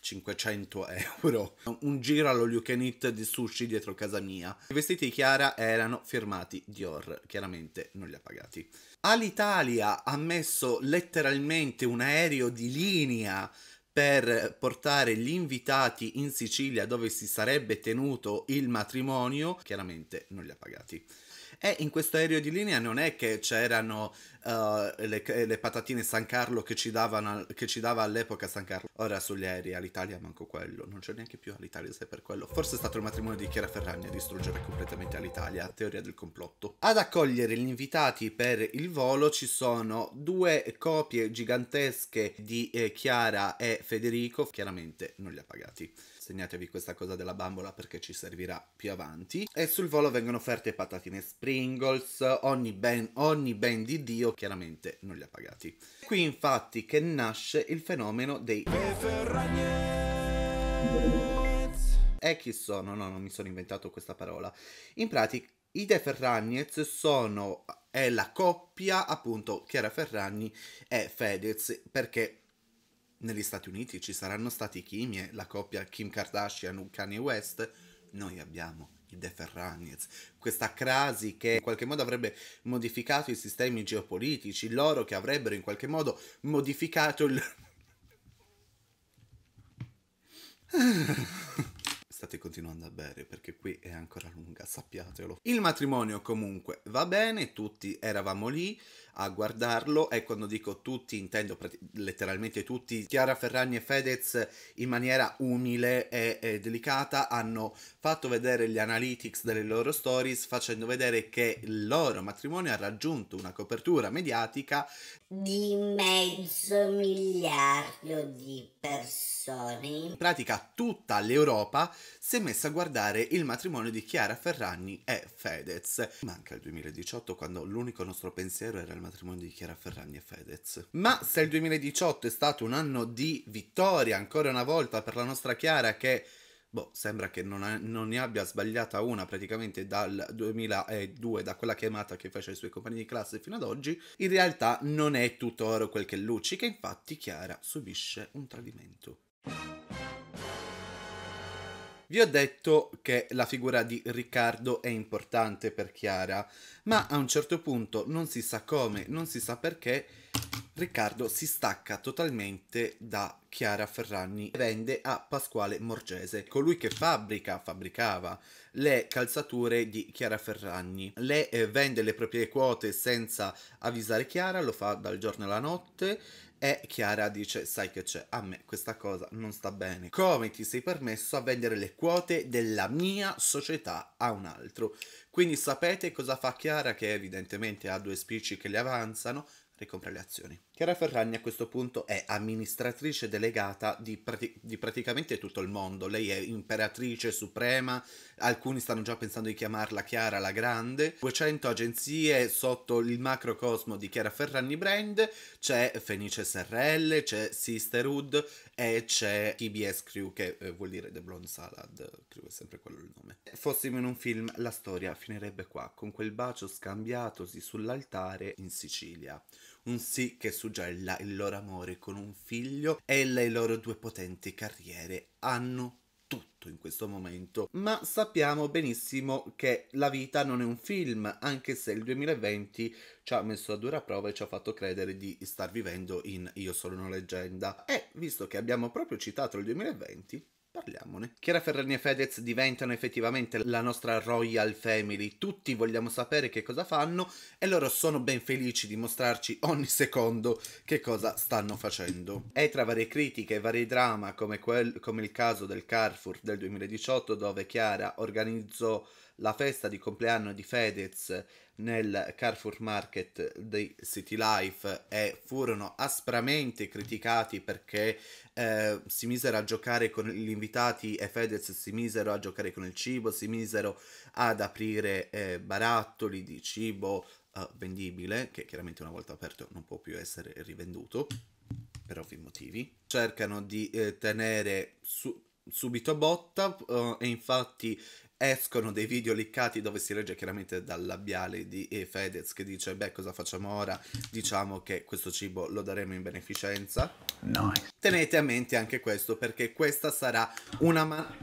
500 euro. Un giro allo you can eat di sushi dietro casa mia. I vestiti di Chiara erano firmati Dior, chiaramente non li ha pagati. Alitalia ha messo letteralmente un aereo di linea per portare gli invitati in Sicilia dove si sarebbe tenuto il matrimonio, chiaramente non li ha pagati. E eh, in questo aereo di linea non è che c'erano uh, le, le, patatine San Carlo che ci, davano, che ci dava all'epoca San Carlo. Ora sugli aerei all'Italia manco quello, non c'è neanche più all'Italia se per quello. Forse è stato il matrimonio di Chiara Ferragni a distruggere completamente l'Italia, teoria del complotto. Ad accogliere gli invitati per il volo ci sono due copie gigantesche di eh, Chiara e Federico, chiaramente non li ha pagati segnatevi questa cosa della bambola perché ci servirà più avanti. E sul volo vengono offerte patatine Springles, ogni ben, ogni ben di Dio chiaramente non li ha pagati. Qui infatti che nasce il fenomeno dei... E chi sono? No, non mi sono inventato questa parola. In pratica, i De Ferragnez sono... è la coppia appunto Chiara Ferragni e Fedez perché negli Stati Uniti ci saranno stati Kim e la coppia Kim Kardashian Kanye West, noi abbiamo i De Ferragnez, questa crasi che in qualche modo avrebbe modificato i sistemi geopolitici, loro che avrebbero in qualche modo modificato il... State continuando a bere perché qui è ancora lunga, sappiatelo. Il matrimonio comunque va bene, tutti eravamo lì, a guardarlo e quando dico tutti intendo letteralmente tutti. Chiara Ferragni e Fedez in maniera umile e, e delicata hanno fatto vedere gli analytics delle loro stories facendo vedere che il loro matrimonio ha raggiunto una copertura mediatica di mezzo miliardo di persone. In pratica tutta l'Europa si è messa a guardare il matrimonio di Chiara Ferragni e Fedez. Manca il 2018 quando l'unico nostro pensiero era il il matrimonio di Chiara Ferragni e Fedez. Ma se il 2018 è stato un anno di vittoria ancora una volta per la nostra Chiara che boh, sembra che non, ha, non, ne abbia sbagliata una praticamente dal 2002, da quella chiamata che fece ai suoi compagni di classe fino ad oggi, in realtà non è tutto oro quel che luccica, infatti Chiara subisce un tradimento. Vi ho detto che la figura di Riccardo è importante per Chiara, ma a un certo punto non si sa come, non si sa perché, Riccardo si stacca totalmente da Chiara Ferragni e vende a Pasquale Morgese, colui che fabbrica, fabbricava le calzature di Chiara Ferragni. Le eh, vende le proprie quote senza avvisare Chiara, lo fa dal giorno alla notte e Chiara dice, sai che c'è, a me questa cosa non sta bene. Come ti sei permesso a vendere le quote della mia società a un altro? Quindi sapete cosa fa Chiara che evidentemente ha due spicci che le avanzano? ricompra le azioni. Chiara Ferragni a questo punto è amministratrice delegata di, prati- di praticamente tutto il mondo, lei è imperatrice suprema, alcuni stanno già pensando di chiamarla Chiara la Grande, 200 agenzie sotto il macrocosmo di Chiara Ferragni Brand, c'è Fenice SRL, c'è Sisterhood e c'è TBS Crew che eh, vuol dire The Blonde Salad, crew è sempre quello il nome. Fossimo in un film, la storia finirebbe qua, con quel bacio scambiatosi sull'altare in Sicilia un sì che suggella il loro amore con un figlio e le loro due potenti carriere hanno tutto in questo momento, ma sappiamo benissimo che la vita non è un film, anche se il 2020 ci ha messo a dura prova e ci ha fatto credere di star vivendo in Io sono una leggenda. E visto che abbiamo proprio citato il 2020, Parliamone. Chiara Ferrani e Fedez diventano effettivamente la nostra royal family. Tutti vogliamo sapere che cosa fanno e loro sono ben felici di mostrarci ogni secondo che cosa stanno facendo. E tra varie critiche e vari drama, come, quel, come il caso del Carrefour del 2018, dove Chiara organizzò la festa di compleanno di Fedez nel Carrefour Market di City Life e furono aspramente criticati perché eh, si misero a giocare con gli invitati e Fedez si misero a giocare con il cibo, si misero ad aprire eh, barattoli di cibo eh, vendibile, che chiaramente una volta aperto non può più essere rivenduto per ovvi motivi. Cercano di eh, tenere su subito botta eh, e infatti escono dei video liccati dove si legge chiaramente dal labiale di Fedez che dice beh cosa facciamo ora diciamo che questo cibo lo daremo in beneficenza nice. tenete a mente anche questo perché questa sarà una man-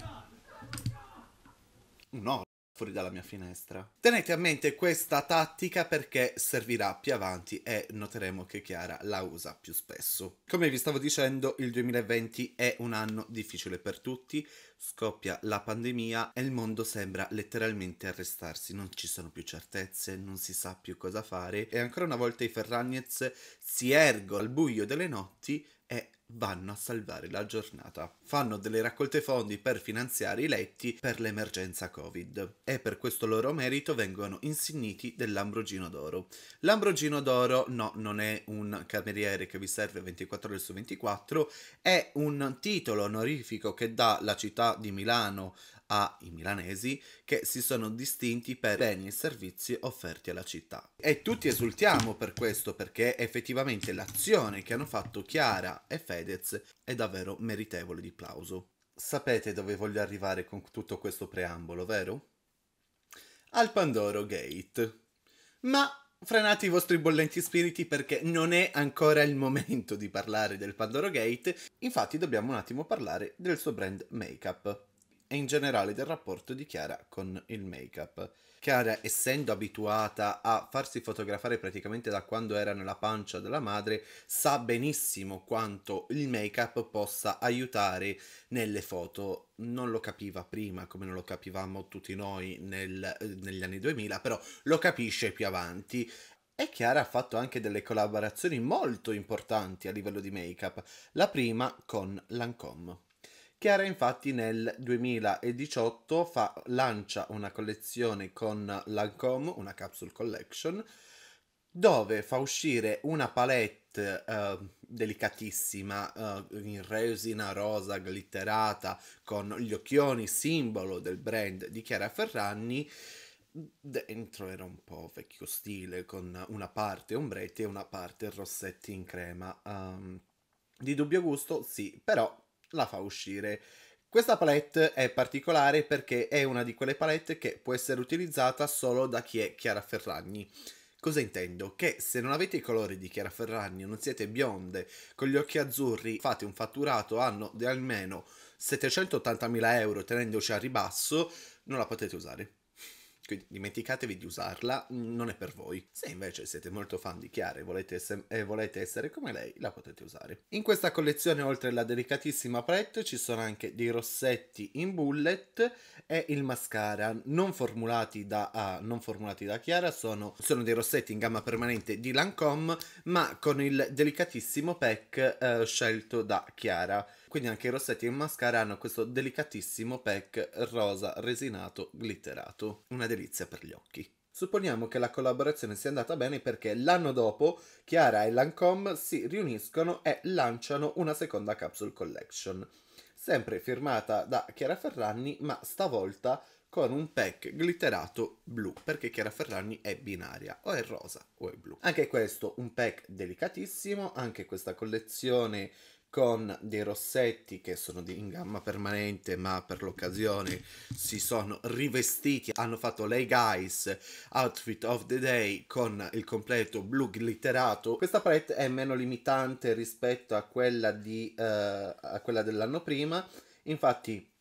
no fuori dalla mia finestra. Tenete a mente questa tattica perché servirà più avanti e noteremo che Chiara la usa più spesso. Come vi stavo dicendo, il 2020 è un anno difficile per tutti, scoppia la pandemia e il mondo sembra letteralmente arrestarsi, non ci sono più certezze, non si sa più cosa fare e ancora una volta i Ferragnez si ergo al buio delle notti e vanno a salvare la giornata. Fanno delle raccolte fondi per finanziare i letti per l'emergenza Covid e per questo loro merito vengono insigniti dell'Ambrogino d'Oro. L'Ambrogino d'Oro no, non è un cameriere che vi serve 24 ore su 24, è un titolo onorifico che dà la città di Milano ai milanesi che si sono distinti per beni e servizi offerti alla città. E tutti esultiamo per questo perché effettivamente l'azione che hanno fatto Chiara e Fedez è davvero meritevole di plauso. Sapete dove voglio arrivare con tutto questo preambolo, vero? Al Pandoro Gate. Ma frenate i vostri bollenti spiriti perché non è ancora il momento di parlare del Pandoro Gate, infatti dobbiamo un attimo parlare del suo brand Makeup e in generale del rapporto di Chiara con il make-up. Chiara, essendo abituata a farsi fotografare praticamente da quando era nella pancia della madre, sa benissimo quanto il make-up possa aiutare nelle foto. Non lo capiva prima, come non lo capivamo tutti noi nel, negli anni 2000, però lo capisce più avanti e Chiara ha fatto anche delle collaborazioni molto importanti a livello di make-up, la prima con Lancome. Chiara infatti nel 2018 fa, lancia una collezione con Lancome, una capsule collection, dove fa uscire una palette eh, delicatissima eh, in resina rosa glitterata con gli occhioni, simbolo del brand di Chiara Ferragni. Dentro era un po' vecchio stile, con una parte ombretti e una parte rossetti in crema. Um, di dubbio gusto, sì, però la fa uscire. Questa palette è particolare perché è una di quelle palette che può essere utilizzata solo da chi è Chiara Ferragni. Cosa intendo? Che se non avete i colori di Chiara Ferragni, non siete bionde, con gli occhi azzurri, fate un fatturato anno di almeno 780.000 euro tenendoci a ribasso, non la potete usare quindi dimenticatevi di usarla, mm, non è per voi. Se invece siete molto fan di Chiara e volete, e volete essere come lei, la potete usare. In questa collezione, oltre alla delicatissima palette, ci sono anche dei rossetti in bullet e il mascara non formulati da, ah, non formulati da Chiara, sono, sono, dei rossetti in gamma permanente di Lancome, ma con il delicatissimo pack eh, scelto da Chiara. Quindi anche i rossetti in mascara hanno questo delicatissimo pack rosa resinato glitterato. Una delizia per gli occhi. Supponiamo che la collaborazione sia andata bene perché l'anno dopo Chiara e Lancome si riuniscono e lanciano una seconda capsule collection, sempre firmata da Chiara Ferragni, ma stavolta con un pack glitterato blu, perché Chiara Ferragni è binaria, o è rosa o è blu. Anche questo un pack delicatissimo, anche questa collezione con dei rossetti che sono in gamma permanente ma per l'occasione si sono rivestiti hanno fatto lei guys outfit of the day con il completo blu glitterato questa palette è meno limitante rispetto a quella di uh, a quella dell'anno prima infatti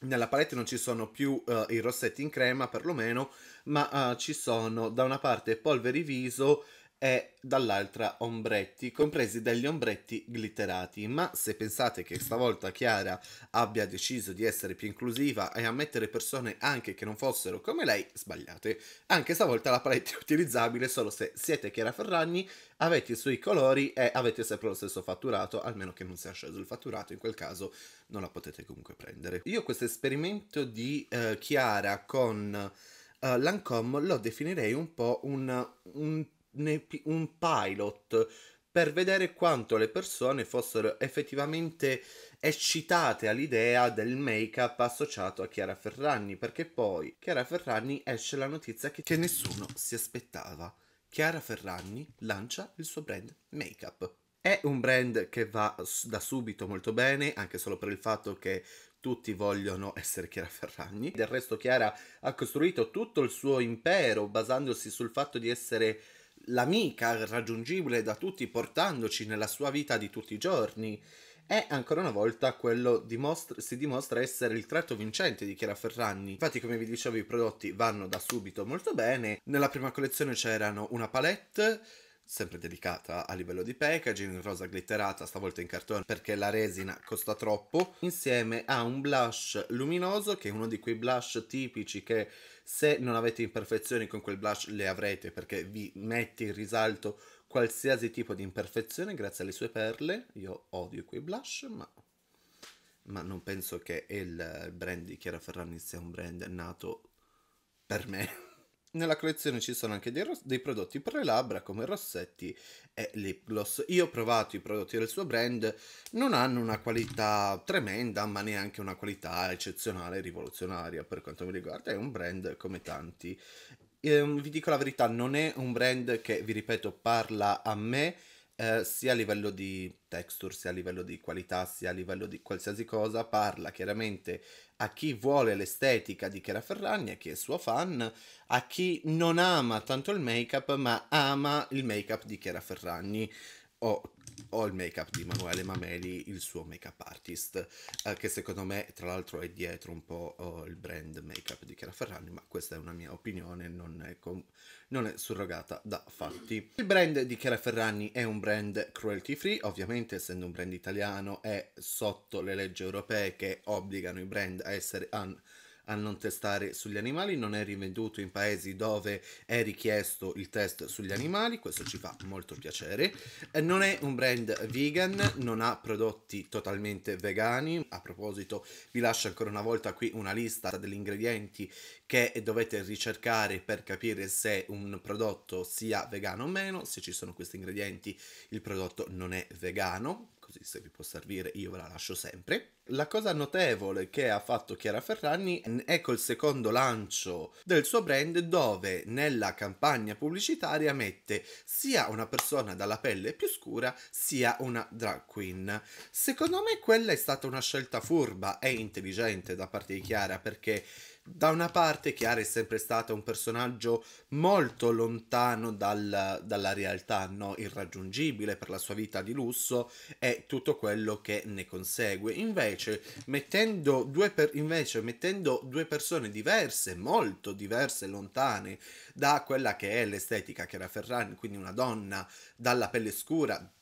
nella palette non ci sono più uh, i rossetti in crema perlomeno ma uh, ci sono da una parte polveri viso e dall'altra ombretti, compresi degli ombretti glitterati. Ma se pensate che stavolta Chiara abbia deciso di essere più inclusiva e ammettere persone anche che non fossero come lei, sbagliate. Anche stavolta la palette è utilizzabile solo se siete Chiara Ferragni, avete i suoi colori e avete sempre lo stesso fatturato, almeno che non sia sceso il fatturato, in quel caso non la potete comunque prendere. Io questo esperimento di eh, Chiara con... Uh, eh, Lancome lo definirei un po' un, un un pilot per vedere quanto le persone fossero effettivamente eccitate all'idea del make-up associato a Chiara Ferragni, perché poi Chiara Ferragni esce la notizia che, che nessuno si aspettava. Chiara Ferragni lancia il suo brand make-up. È un brand che va da subito molto bene, anche solo per il fatto che tutti vogliono essere Chiara Ferragni. Del resto Chiara ha costruito tutto il suo impero basandosi sul fatto di essere l'amica raggiungibile da tutti portandoci nella sua vita di tutti i giorni. E ancora una volta quello dimostra, si dimostra essere il tratto vincente di Chiara Ferragni. Infatti, come vi dicevo, i prodotti vanno da subito molto bene. Nella prima collezione c'erano una palette, sempre dedicata a livello di packaging, rosa glitterata, stavolta in cartone perché la resina costa troppo, insieme a un blush luminoso che è uno di quei blush tipici che se non avete imperfezioni con quel blush le avrete perché vi mette in risalto qualsiasi tipo di imperfezione grazie alle sue perle. Io odio quei blush, ma, ma non penso che il brand di Chiara Ferrani sia un brand nato per me. Nella collezione ci sono anche dei, dei prodotti per le labbra come rossetti e lip gloss. Io ho provato i prodotti del suo brand, non hanno una qualità tremenda, ma neanche una qualità eccezionale, rivoluzionaria per quanto mi riguarda. È un brand come tanti. Ehm, vi dico la verità, non è un brand che, vi ripeto, parla a me. Eh, sia a livello di texture, sia a livello di qualità, sia a livello di qualsiasi cosa, parla chiaramente a chi vuole l'estetica di Chiara Ferragni, a chi è suo fan, a chi non ama tanto il make-up ma ama il make-up di Chiara Ferragni ho, ho il make-up di Emanuele Mameli, il suo make-up artist, eh, che secondo me tra l'altro è dietro un po' oh, il brand make-up di Chiara Ferrani, ma questa è una mia opinione, non è, non è surrogata da fatti. Il brand di Chiara Ferrani è un brand cruelty free, ovviamente essendo un brand italiano è sotto le leggi europee che obbligano i brand a essere un a non testare sugli animali, non è rivenduto in paesi dove è richiesto il test sugli animali, questo ci fa molto piacere. Eh, non è un brand vegan, non ha prodotti totalmente vegani. A proposito, vi lascio ancora una volta qui una lista degli ingredienti che dovete ricercare per capire se un prodotto sia vegano o meno. Se ci sono questi ingredienti, il prodotto non è vegano, così se vi può servire io ve la lascio sempre. La cosa notevole che ha fatto Chiara Ferragni è col secondo lancio del suo brand dove nella campagna pubblicitaria mette sia una persona dalla pelle più scura sia una drag queen. Secondo me quella è stata una scelta furba e intelligente da parte di Chiara perché da una parte Chiara è sempre stata un personaggio molto lontano dal, dalla realtà, no? irraggiungibile per la sua vita di lusso e tutto quello che ne consegue. Invece invece mettendo due, per, invece, mettendo due persone diverse, molto diverse, lontane da quella che è l'estetica che era Ferrari, quindi una donna dalla pelle scura,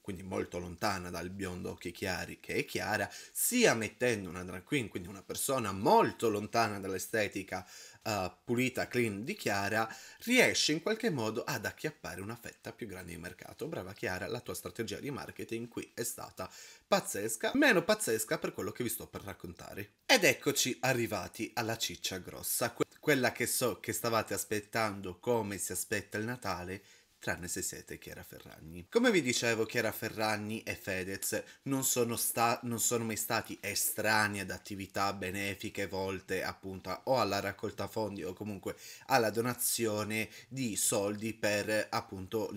quindi molto lontana dal biondo occhi chiari che è Chiara, sia mettendo una drag queen, quindi una persona molto lontana dall'estetica uh, pulita, clean di Chiara, riesce in qualche modo ad acchiappare una fetta più grande di mercato. Brava Chiara, la tua strategia di marketing qui è stata pazzesca, meno pazzesca per quello che vi sto per raccontare. Ed eccoci arrivati alla ciccia grossa, que- quella che so che stavate aspettando come si aspetta il Natale tranne se siete Chiara Ferragni. Come vi dicevo, Chiara Ferragni e Fedez non sono, sta- non sono mai stati estranei ad attività benefiche volte appunto o alla raccolta fondi o comunque alla donazione di soldi per appunto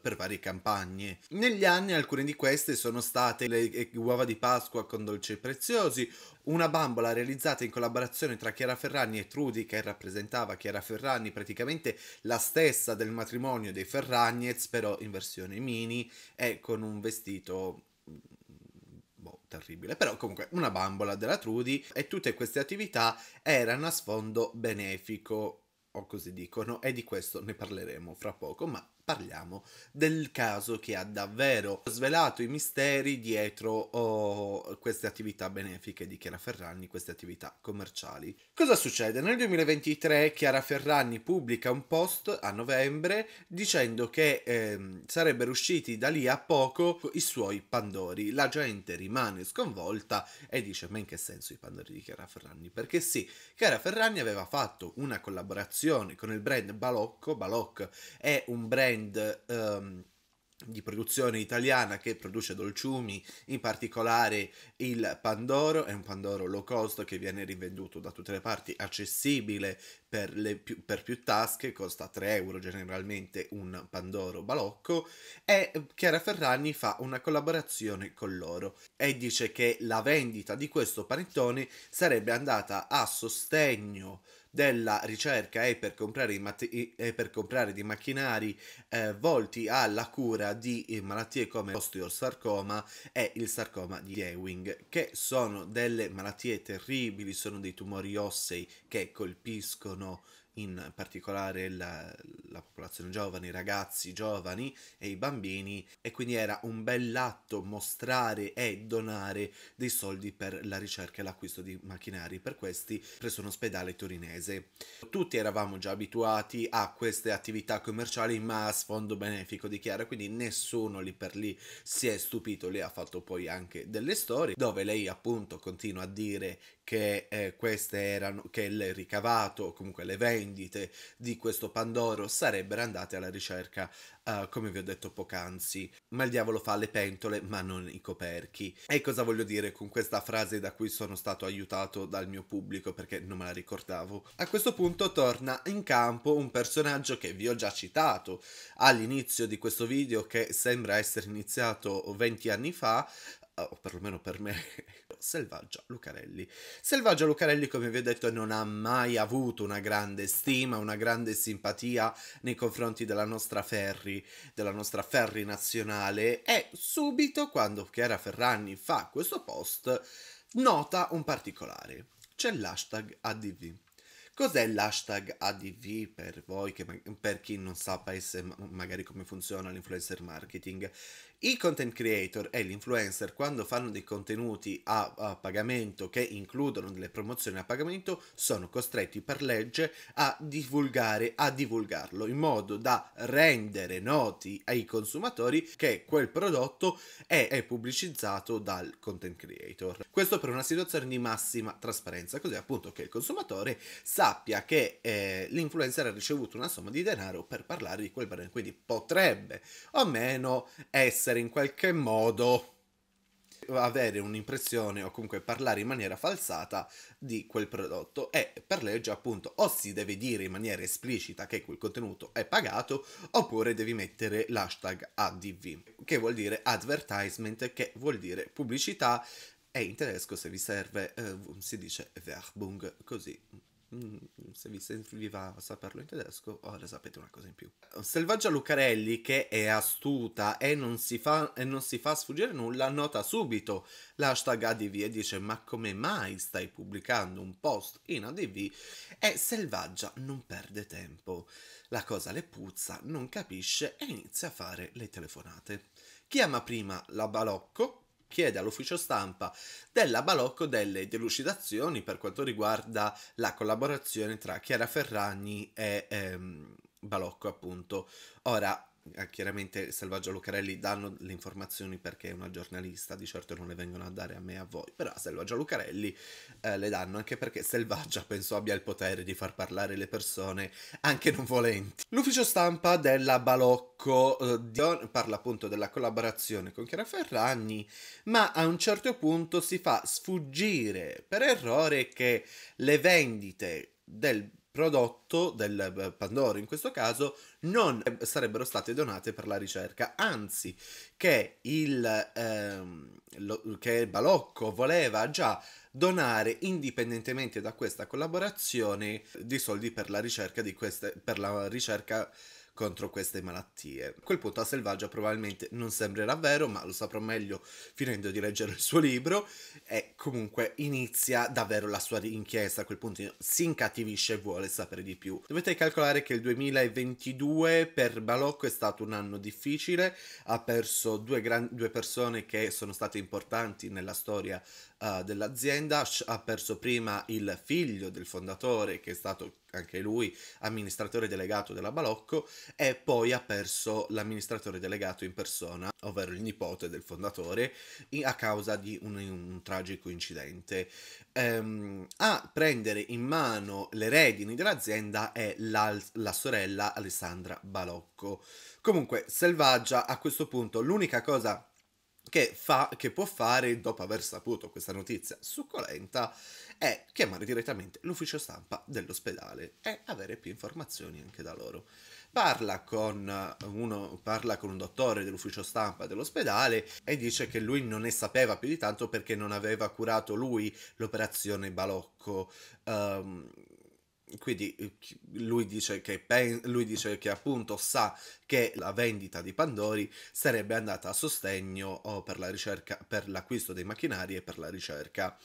per varie campagne. Negli anni alcune di queste sono state le eh, uova di Pasqua con dolci preziosi, una bambola realizzata in collaborazione tra Chiara Ferragni e Trudy che rappresentava Chiara Ferragni praticamente la stessa del matrimonio dei Ferragni Ragnez, però in versione mini e con un vestito mm, boh, terribile, però comunque una bambola della Trudy e tutte queste attività erano a sfondo benefico o così dicono e di questo ne parleremo fra poco, ma parliamo del caso che ha davvero svelato i misteri dietro oh, queste attività benefiche di Chiara Ferragni, queste attività commerciali. Cosa succede? Nel 2023 Chiara Ferragni pubblica un post a novembre dicendo che eh, sarebbero usciti da lì a poco i suoi pandori. La gente rimane sconvolta e dice ma in che senso i pandori di Chiara Ferragni? Perché sì, Chiara Ferragni aveva fatto una collaborazione con il brand Balocco, Baloc è un brand brand um, di produzione italiana che produce dolciumi, in particolare il Pandoro, è un Pandoro low cost che viene rivenduto da tutte le parti, accessibile per, le più, per più tasche, costa 3 euro generalmente un Pandoro balocco e Chiara Ferragni fa una collaborazione con loro e dice che la vendita di questo panettone sarebbe andata a sostegno della ricerca e per comprare, matti- e per comprare di macchinari eh, volti alla cura di eh, malattie come l'osteosarcoma e il sarcoma di Ewing, che sono delle malattie terribili, sono dei tumori ossei che colpiscono in particolare la, la, popolazione giovane, i ragazzi giovani e i bambini e quindi era un bell'atto mostrare e donare dei soldi per la ricerca e l'acquisto di macchinari per questi presso un ospedale torinese. Tutti eravamo già abituati a queste attività commerciali ma a sfondo benefico di Chiara, quindi nessuno lì per lì si è stupito, lei ha fatto poi anche delle storie dove lei appunto continua a dire che eh, queste erano che il ricavato, comunque l'evento, vendite di questo Pandoro sarebbero andate alla ricerca, uh, come vi ho detto poc'anzi. Ma il diavolo fa le pentole, ma non i coperchi. E cosa voglio dire con questa frase da cui sono stato aiutato dal mio pubblico perché non me la ricordavo? A questo punto torna in campo un personaggio che vi ho già citato all'inizio di questo video che sembra essere iniziato 20 anni fa, eh, o perlomeno per me Selvaggia Lucarelli. Selvaggia Lucarelli, come vi ho detto, non ha mai avuto una grande stima, una grande simpatia nei confronti della nostra Ferri, della nostra Ferri nazionale e subito quando Chiara Ferragni fa questo post nota un particolare, c'è l'hashtag ADV. Cos'è l'hashtag ADV per voi, che, per chi non sa magari come funziona l'influencer marketing? Il content creator e l'influencer quando fanno dei contenuti a, a, pagamento che includono delle promozioni a pagamento sono costretti per legge a divulgare, a divulgarlo in modo da rendere noti ai consumatori che quel prodotto è, è pubblicizzato dal content creator. Questo per una situazione di massima trasparenza, così appunto che il consumatore sappia che eh, l'influencer ha ricevuto una somma di denaro per parlare di quel brand, quindi potrebbe o meno essere essere in qualche modo avere un'impressione o comunque parlare in maniera falsata di quel prodotto e per legge appunto o si deve dire in maniera esplicita che quel contenuto è pagato oppure devi mettere l'hashtag ADV che vuol dire advertisement che vuol dire pubblicità e in tedesco se vi serve eh, si dice Werbung così Mm, se vi serviva saperlo in tedesco, ora sapete una cosa in più. Selvaggia Lucarelli, che è astuta e non si fa, non si fa sfuggire nulla, nota subito l'hashtag ADV e dice ma come mai stai pubblicando un post in ADV? E Selvaggia non perde tempo. La cosa le puzza, non capisce e inizia a fare le telefonate. Chiama prima la Balocco, chiede all'ufficio stampa della Balocco delle delucidazioni per quanto riguarda la collaborazione tra Chiara Ferragni e ehm, Balocco, appunto. Ora, eh, chiaramente Selvaggio Lucarelli danno le informazioni perché è una giornalista, di certo non le vengono a dare a me e a voi, però a Selvaggio Lucarelli eh, le danno anche perché Selvaggia penso abbia il potere di far parlare le persone anche non volenti. L'ufficio stampa della Balocco eh, di... parla appunto della collaborazione con Chiara Ferragni, ma a un certo punto si fa sfuggire per errore che le vendite del prodotto del eh, Pandoro in questo caso non sarebbero state donate per la ricerca, anzi che, il, ehm, lo, che Balocco voleva già donare indipendentemente da questa collaborazione di soldi per la ricerca di queste per la ricerca contro queste malattie. A quel punto a Selvaggia probabilmente non sembrerà vero, ma lo saprò meglio finendo di leggere il suo libro e comunque inizia davvero la sua inchiesta, a quel punto si incattivisce e vuole sapere di più. Dovete calcolare che il 2022 per Balocco è stato un anno difficile, ha perso due, gran- due persone che sono state importanti nella storia uh, dell'azienda, ha perso prima il figlio del fondatore che è stato anche lui amministratore delegato della Balocco e poi ha perso l'amministratore delegato in persona, ovvero il nipote del fondatore, a causa di un, un tragico incidente. Um, a prendere in mano le redini dell'azienda è la, la sorella Alessandra Balocco. Comunque, Selvaggia a questo punto l'unica cosa che, fa, che può fare dopo aver saputo questa notizia succolenta è chiamare direttamente l'ufficio stampa dell'ospedale e avere più informazioni anche da loro. Parla con, uno, parla con, un dottore dell'ufficio stampa dell'ospedale e dice che lui non ne sapeva più di tanto perché non aveva curato lui l'operazione Balocco um, quindi eh, lui dice, che, lui dice che appunto sa che la vendita di Pandori sarebbe andata a sostegno oh, per, la ricerca, per l'acquisto dei macchinari e per la ricerca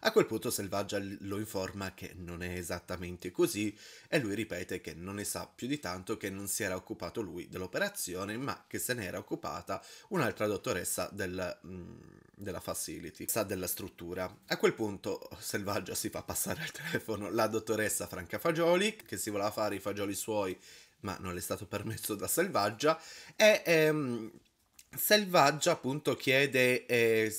a quel punto Selvaggia lo informa che non è esattamente così e lui ripete che non ne sa più di tanto che non si era occupato lui dell'operazione, ma che se ne era occupata un'altra dottoressa del, mm, della facility, della struttura. A quel punto Selvaggia si fa passare al telefono la dottoressa Franca Fagioli, che si voleva fare i fagioli suoi ma non le è stato permesso da Selvaggia, e ehm, Selvaggia appunto chiede eh,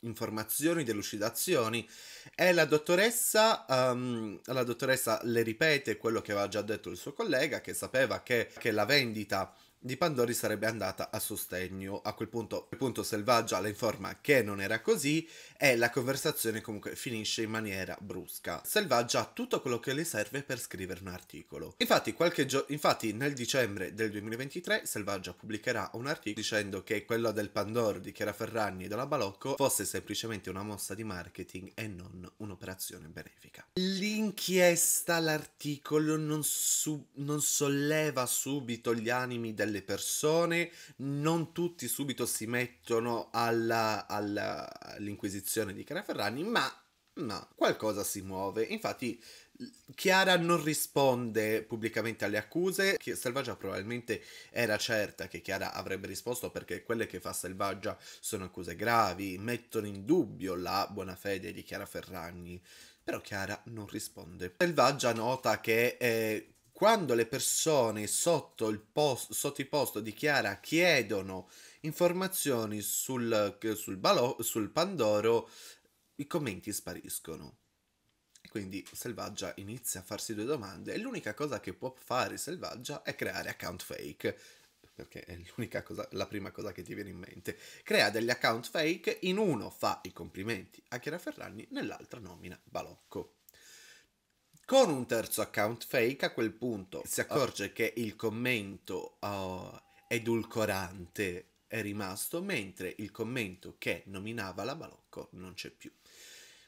informazioni, delucidazioni e la dottoressa, um, la dottoressa le ripete quello che aveva già detto il suo collega che sapeva che, che la vendita di Pandori sarebbe andata a sostegno. A quel punto, punto Selvaggia le informa che non era così e la conversazione comunque finisce in maniera brusca. Selvaggia ha tutto quello che le serve per scrivere un articolo. Infatti, gio- infatti nel dicembre del 2023 Selvaggia pubblicherà un articolo dicendo che quello del Pandoro di Chiara Ferragni e della Balocco fosse semplicemente una mossa di marketing e non un'operazione benefica. L'inchiesta, l'articolo non, su- non solleva subito gli animi delle persone, non tutti subito si mettono alla, alla, all'inquisizione posizione di Chiara Ferrani, ma, ma qualcosa si muove. Infatti Chiara non risponde pubblicamente alle accuse, Selvaggia probabilmente era certa che Chiara avrebbe risposto perché quelle che fa Selvaggia sono accuse gravi, mettono in dubbio la buona fede di Chiara Ferragni, però Chiara non risponde. Selvaggia nota che eh, quando le persone sotto, il post, sotto il posto di Chiara chiedono informazioni sul, sul, balò, sul Pandoro, i commenti spariscono. Quindi Selvaggia inizia a farsi due domande e l'unica cosa che può fare Selvaggia è creare account fake perché è l'unica cosa, la prima cosa che ti viene in mente. Crea degli account fake, in uno fa i complimenti a Chiara Ferragni, nell'altro nomina Balocco con un terzo account fake a quel punto si accorge oh. che il commento oh, edulcorante è rimasto mentre il commento che nominava la Balocco non c'è più.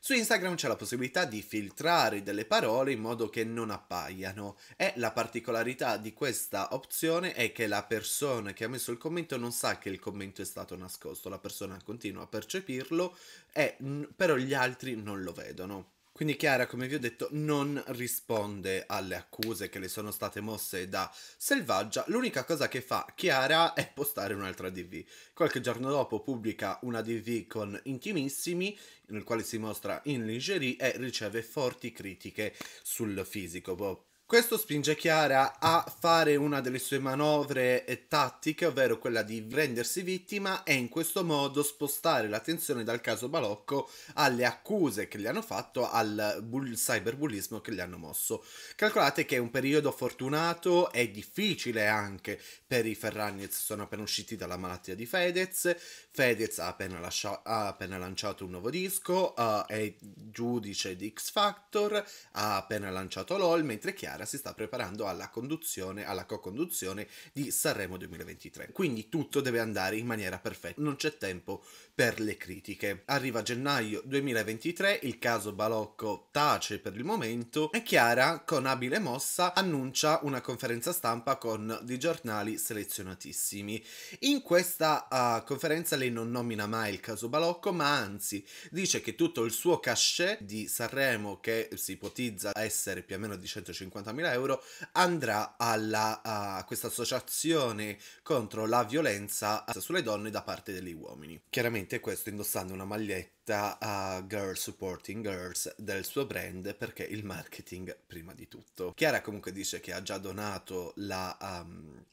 Su Instagram c'è la possibilità di filtrare delle parole in modo che non appaiano e la particolarità di questa opzione è che la persona che ha messo il commento non sa che il commento è stato nascosto, la persona continua a percepirlo e però gli altri non lo vedono. Quindi Chiara, come vi ho detto, non risponde alle accuse che le sono state mosse da Selvaggia. L'unica cosa che fa Chiara è postare un'altra DV. Qualche giorno dopo pubblica una DV con Intimissimi, nel quale si mostra in lingerie e riceve forti critiche sul fisico. Boh, questo spinge Chiara a fare una delle sue manovre eh, tattiche, ovvero quella di rendersi vittima e in questo modo spostare l'attenzione dal caso Balocco alle accuse che gli hanno fatto, al bull- cyberbullismo che gli hanno mosso. Calcolate che è un periodo fortunato e difficile anche per i Ferragnez, sono appena usciti dalla malattia di Fedez, Fedez ha appena, lascia- ha appena, lanciato un nuovo disco, uh, è giudice di X Factor, ha appena lanciato LOL, mentre Chiara si sta preparando alla conduzione, alla co-conduzione di Sanremo 2023. Quindi tutto deve andare in maniera perfetta, non c'è tempo per le critiche. Arriva gennaio 2023, il caso Balocco tace per il momento e Chiara, con abile mossa, annuncia una conferenza stampa con dei giornali selezionatissimi. In questa uh, conferenza le Ferreri non nomina mai il caso Balocco, ma anzi dice che tutto il suo cachet di Sanremo, che si ipotizza essere più o meno di 150.000 euro, andrà alla, a questa associazione contro la violenza sulle donne da parte degli uomini. Chiaramente questo indossando una maglietta a Girl Supporting Girls del suo brand perché il marketing prima di tutto. Chiara comunque dice che ha già donato la... Um,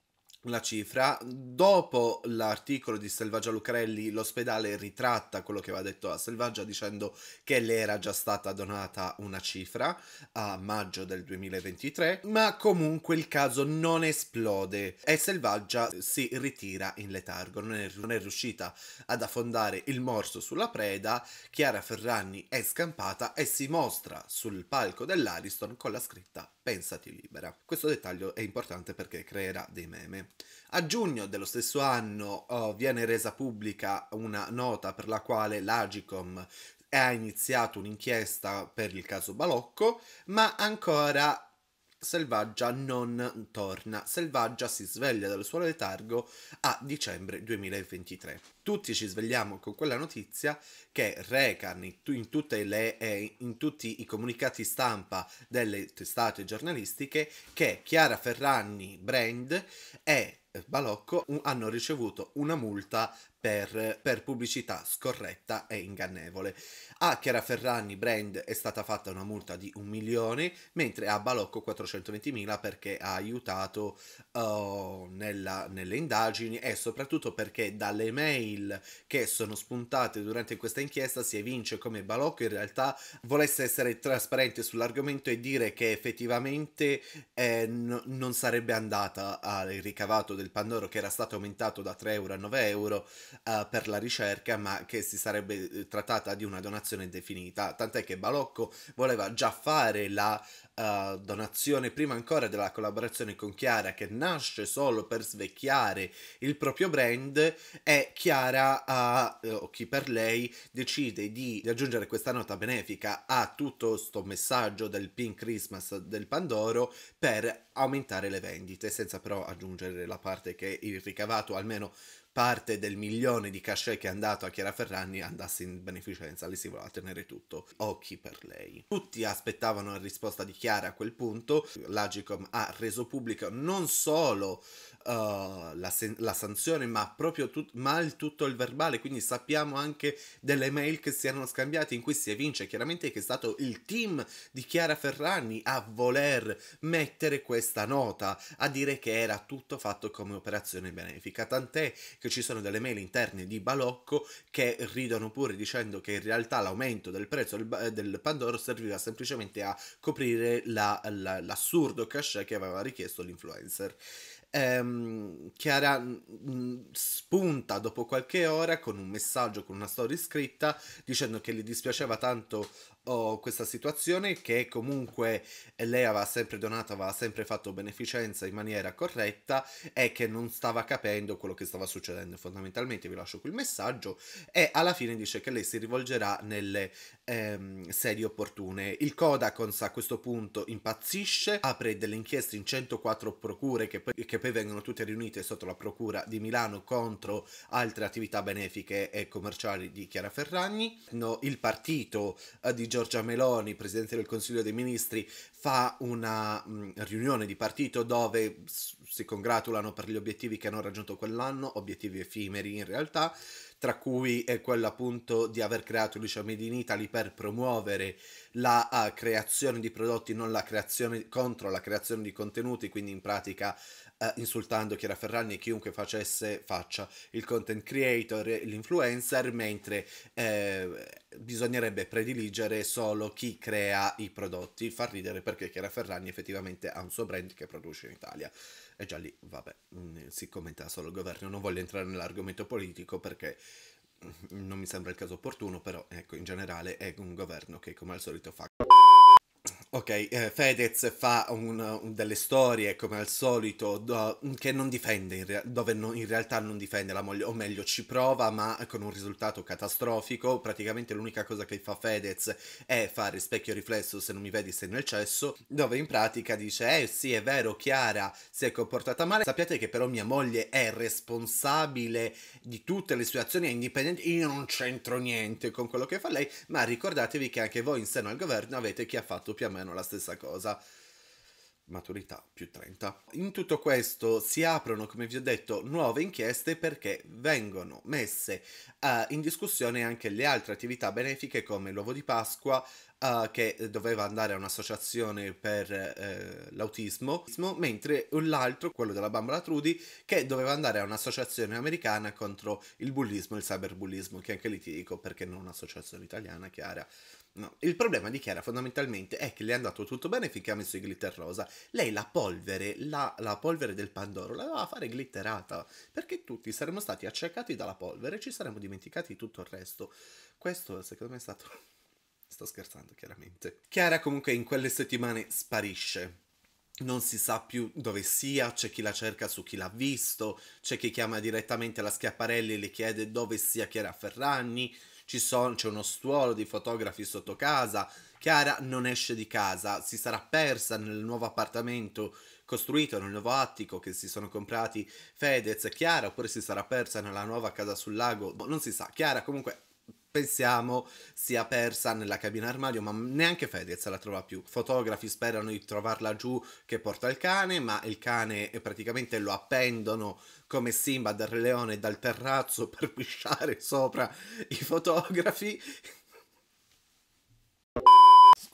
la cifra. Dopo l'articolo di Selvaggia Lucarelli, l'ospedale ritratta quello che aveva detto a Selvaggia dicendo che le era già stata donata una cifra a maggio del 2023, ma comunque il caso non esplode e Selvaggia si ritira in letargo, non è, non è riuscita ad affondare il morso sulla preda, Chiara Ferragni è scampata e si mostra sul palco dell'Ariston con la scritta Pensati libera. Questo dettaglio è importante perché creerà dei meme. A giugno dello stesso anno oh, viene resa pubblica una nota per la quale l'Agicom ha iniziato un'inchiesta per il caso Balocco, ma ancora Selvaggia non torna, Selvaggia si sveglia dal suo letargo a dicembre 2023. Tutti ci svegliamo con quella notizia che Recan in, eh, in tutti i comunicati stampa delle testate giornalistiche che Chiara Ferragni Brand e eh, Balocco hanno ricevuto una multa per, per, pubblicità scorretta e ingannevole. A Chiara Ferrani Brand è stata fatta una multa di un milione, mentre a Balocco 420.000 perché ha aiutato uh, nella, nelle indagini e soprattutto perché dalle mail che sono spuntate durante questa inchiesta si evince come Balocco in realtà volesse essere trasparente sull'argomento e dire che effettivamente eh, n- non sarebbe andata al ricavato del Pandoro che era stato aumentato da 3 euro a 9 euro uh, per la ricerca, ma che si sarebbe eh, trattata di una donazione definita. Tant'è che Balocco voleva già fare la uh, donazione prima ancora della collaborazione con Chiara, che nasce solo per svecchiare il proprio brand, e Chiara, uh, o chi per lei, decide di, di aggiungere questa nota benefica a tutto questo messaggio del Pink Christmas del Pandoro per aumentare le vendite, senza però aggiungere la parte che il ricavato, almeno parte del milione di cachet che è andato a Chiara Ferragni andasse in beneficenza, lì si voleva tenere tutto, occhi per lei. Tutti aspettavano la risposta di Chiara a quel punto, l'Agicom ha reso pubblico non solo uh, la, sen- la, sanzione, ma proprio tut- ma il tutto il verbale, quindi sappiamo anche delle mail che si erano scambiate in cui si evince chiaramente che è stato il team di Chiara Ferrani a voler mettere questa nota, a dire che era tutto fatto come operazione benefica, tant'è che ci sono delle mail interne di Balocco che ridono pure dicendo che in realtà l'aumento del prezzo del, del Pandoro serviva semplicemente a coprire la, la, l'assurdo cachet che aveva richiesto l'influencer ehm, Chiara mm, mm, spunta dopo qualche ora con un messaggio, con una storia scritta, dicendo che le dispiaceva tanto ho questa situazione che comunque lei aveva sempre donato, aveva sempre fatto beneficenza in maniera corretta e che non stava capendo quello che stava succedendo. Fondamentalmente vi lascio qui il messaggio e alla fine dice che lei si rivolgerà nelle ehm, sedi opportune. Il Kodakons a questo punto impazzisce, apre delle inchieste in 104 procure che poi, che poi vengono tutte riunite sotto la procura di Milano contro altre attività benefiche e commerciali di Chiara Ferragni. No, il partito eh, di Giorgia Meloni, Presidente del Consiglio dei Ministri, fa una mh, mm, riunione di partito dove si congratulano per gli obiettivi che hanno raggiunto quell'anno, obiettivi effimeri in realtà, tra cui è quello appunto di aver creato Licia Made in Italy per promuovere la uh, creazione di prodotti, non la creazione contro la creazione di contenuti, quindi in pratica eh, insultando Chiara Ferragni e chiunque facesse, faccia il content creator e l'influencer, mentre eh, bisognerebbe prediligere solo chi crea i prodotti. Far ridere perché Chiara Ferragni effettivamente ha un suo brand che produce in Italia. E già lì, vabbè, mm, si commenta solo il governo. Non voglio entrare nell'argomento politico perché mm, non mi sembra il caso opportuno, però ecco, in generale è un governo che come al solito fa Ok, eh, Fedez fa un, un, delle storie come al solito do, che non difende, rea- dove no, in realtà non difende la moglie, o meglio ci prova ma con un risultato catastrofico. Praticamente l'unica cosa che fa Fedez è fare specchio riflesso se non mi vedi sei nel cesso, dove in pratica dice eh sì è vero Chiara si è comportata male, sappiate che però mia moglie è responsabile di tutte le sue azioni, è indipendente, io non c'entro niente con quello che fa lei, ma ricordatevi che anche voi in seno al governo avete chi ha fatto più o meno meno la stessa cosa maturità più 30. In tutto questo si aprono, come vi ho detto, nuove inchieste perché vengono messe uh, in discussione anche le altre attività benefiche come l'uovo di Pasqua uh, che doveva andare a un'associazione per uh, l'autismo, mentre l'altro, quello della bambola Trudy, che doveva andare a un'associazione americana contro il bullismo e il cyberbullismo, che anche lì ti dico perché non un'associazione italiana, chiara. No. Il problema di Chiara fondamentalmente è che le è andato tutto bene finché ha messo i glitter rosa. Lei la polvere, la, la polvere del Pandoro, la doveva fare glitterata, perché tutti saremmo stati accecati dalla polvere e ci saremmo dimenticati di tutto il resto. Questo secondo me è stato... Sto scherzando chiaramente. Chiara comunque in quelle settimane sparisce. Non si sa più dove sia, c'è chi la cerca su chi l'ha visto, c'è chi chiama direttamente la Schiaparelli e le chiede dove sia Chiara Ferragni ci sono, c'è uno stuolo di fotografi sotto casa. Chiara non esce di casa, si sarà persa nel nuovo appartamento costruito nel nuovo attico che si sono comprati Fedez e Chiara, oppure si sarà persa nella nuova casa sul lago, boh, non si sa. Chiara comunque pensiamo sia persa nella cabina armadio, ma neanche Fedez la trova più. Fotografi sperano di trovarla giù che porta il cane, ma il cane eh, praticamente lo appendono come Simba dal Re Leone dal terrazzo per pisciare sopra i fotografi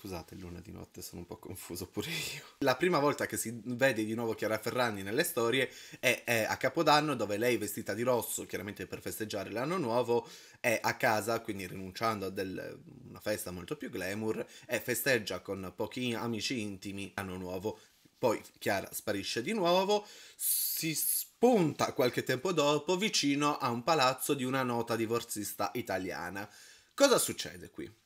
Scusate, luna di notte sono un po' confuso pure io. La prima volta che si vede di nuovo Chiara Ferragni nelle storie è, è a Capodanno, dove lei vestita di rosso, chiaramente per festeggiare l'anno nuovo, è a casa, quindi rinunciando a del, una festa molto più glamour, e festeggia con pochi amici intimi l'anno nuovo. Poi Chiara sparisce di nuovo, si spunta qualche tempo dopo vicino a un palazzo di una nota divorzista italiana. Cosa succede qui?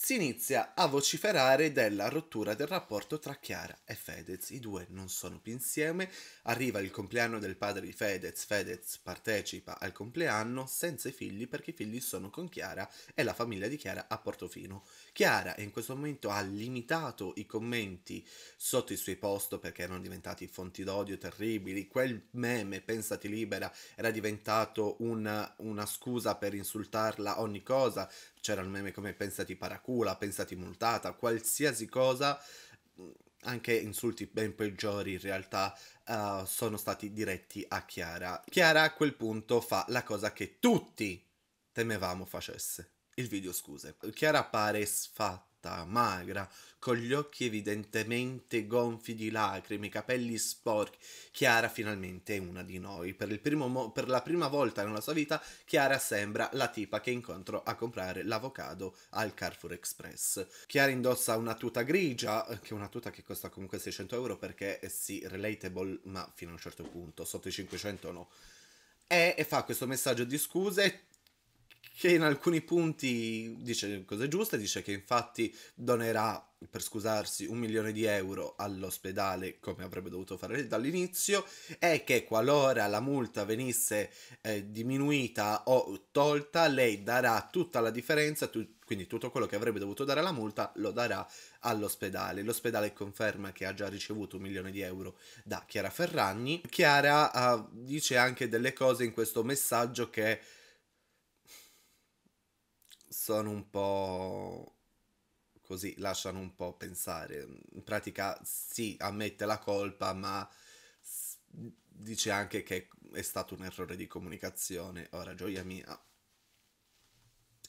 si inizia a vociferare della rottura del rapporto tra Chiara e Fedez. I due non sono più insieme, arriva il compleanno del padre di Fedez, Fedez partecipa al compleanno senza i figli perché i figli sono con Chiara e la famiglia di Chiara a Portofino. Chiara in questo momento ha limitato i commenti sotto i suoi post perché erano diventati fonti d'odio terribili, quel meme pensati libera era diventato una, una scusa per insultarla ogni cosa, c'era il meme come pensati paracula, pensati multata, qualsiasi cosa mm, anche insulti ben peggiori in realtà uh, sono stati diretti a Chiara. Chiara a quel punto fa la cosa che tutti temevamo facesse il video, scuse. Chiara appare sfatta, magra, con gli occhi evidentemente gonfi di lacrime, i capelli sporchi. Chiara finalmente è una di noi. Per, il mo- per la prima volta nella sua vita, Chiara sembra la tipa che incontro a comprare l'avocado al Carrefour Express. Chiara indossa una tuta grigia, che è una tuta che costa comunque 600 euro perché è sì, relatable, ma fino a un certo punto, sotto i 500 no e, fa questo messaggio di scuse che in alcuni punti dice cose giuste, dice che infatti donerà, per scusarsi, un milione di euro all'ospedale come avrebbe dovuto fare dall'inizio e che qualora la multa venisse eh, diminuita o tolta, lei darà tutta la differenza, tu- quindi tutto quello che avrebbe dovuto dare alla multa lo darà all'ospedale. L'ospedale conferma che ha già ricevuto un milione di euro da Chiara Ferragni. Chiara eh, dice anche delle cose in questo messaggio che sono un po' così, lasciano un po' pensare. In pratica sì, ammette la colpa, ma dice anche che è stato un errore di comunicazione. Ora, gioia mia,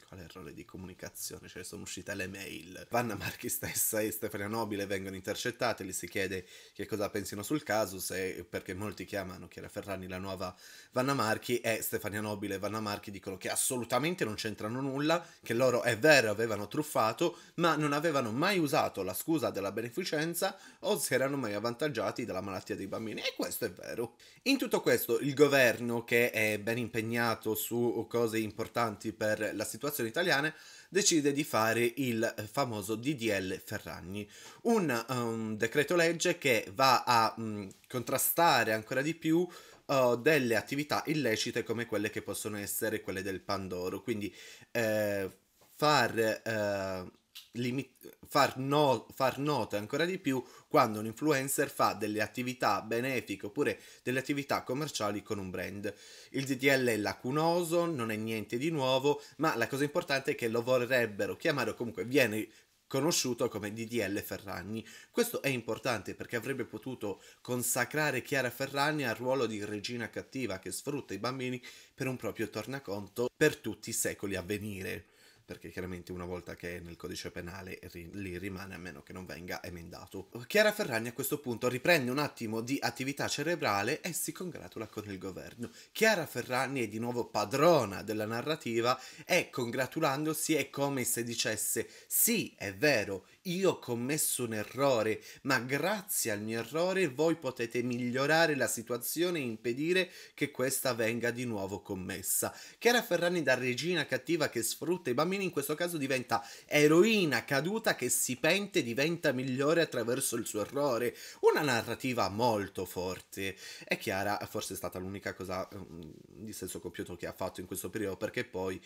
quale errore di comunicazione, cioè sono uscite le mail. Vanna Marchi stessa e Stefania Nobile vengono intercettate, gli si chiede che cosa pensino sul caso, se, perché molti chiamano Chiara Ferrani la nuova Vanna Marchi e Stefania Nobile e Vanna Marchi dicono che assolutamente non c'entrano nulla, che loro è vero avevano truffato, ma non avevano mai usato la scusa della beneficenza o si erano mai avvantaggiati dalla malattia dei bambini e questo è vero. In tutto questo il governo che è ben impegnato su cose importanti per la situazione associazioni italiane, decide di fare il eh, famoso DDL Ferragni, un um, decreto legge che va a mh, mm, contrastare ancora di più eh, delle attività illecite come quelle che possono essere quelle del Pandoro, quindi eh, far eh, limit- far, no- far nota ancora di più quando un influencer fa delle attività benefiche oppure delle attività commerciali con un brand. Il DDL è lacunoso, non è niente di nuovo, ma la cosa importante è che lo vorrebbero chiamare o comunque viene conosciuto come DDL Ferragni. Questo è importante perché avrebbe potuto consacrare Chiara Ferragni al ruolo di regina cattiva che sfrutta i bambini per un proprio tornaconto per tutti i secoli a venire perché chiaramente una volta che è nel codice penale ri- lì rimane a meno che non venga emendato. Chiara Ferragni a questo punto riprende un attimo di attività cerebrale e si congratula con il governo. Chiara Ferragni è di nuovo padrona della narrativa e congratulandosi è come se dicesse sì, è vero, io ho commesso un errore, ma grazie al mio errore voi potete migliorare la situazione e impedire che questa venga di nuovo commessa. Chiara Ferrani da regina cattiva che sfrutta i bambini in questo caso diventa eroina caduta che si pente e diventa migliore attraverso il suo errore. Una narrativa molto forte. E Chiara forse è stata l'unica cosa um, di senso compiuto che ha fatto in questo periodo perché poi...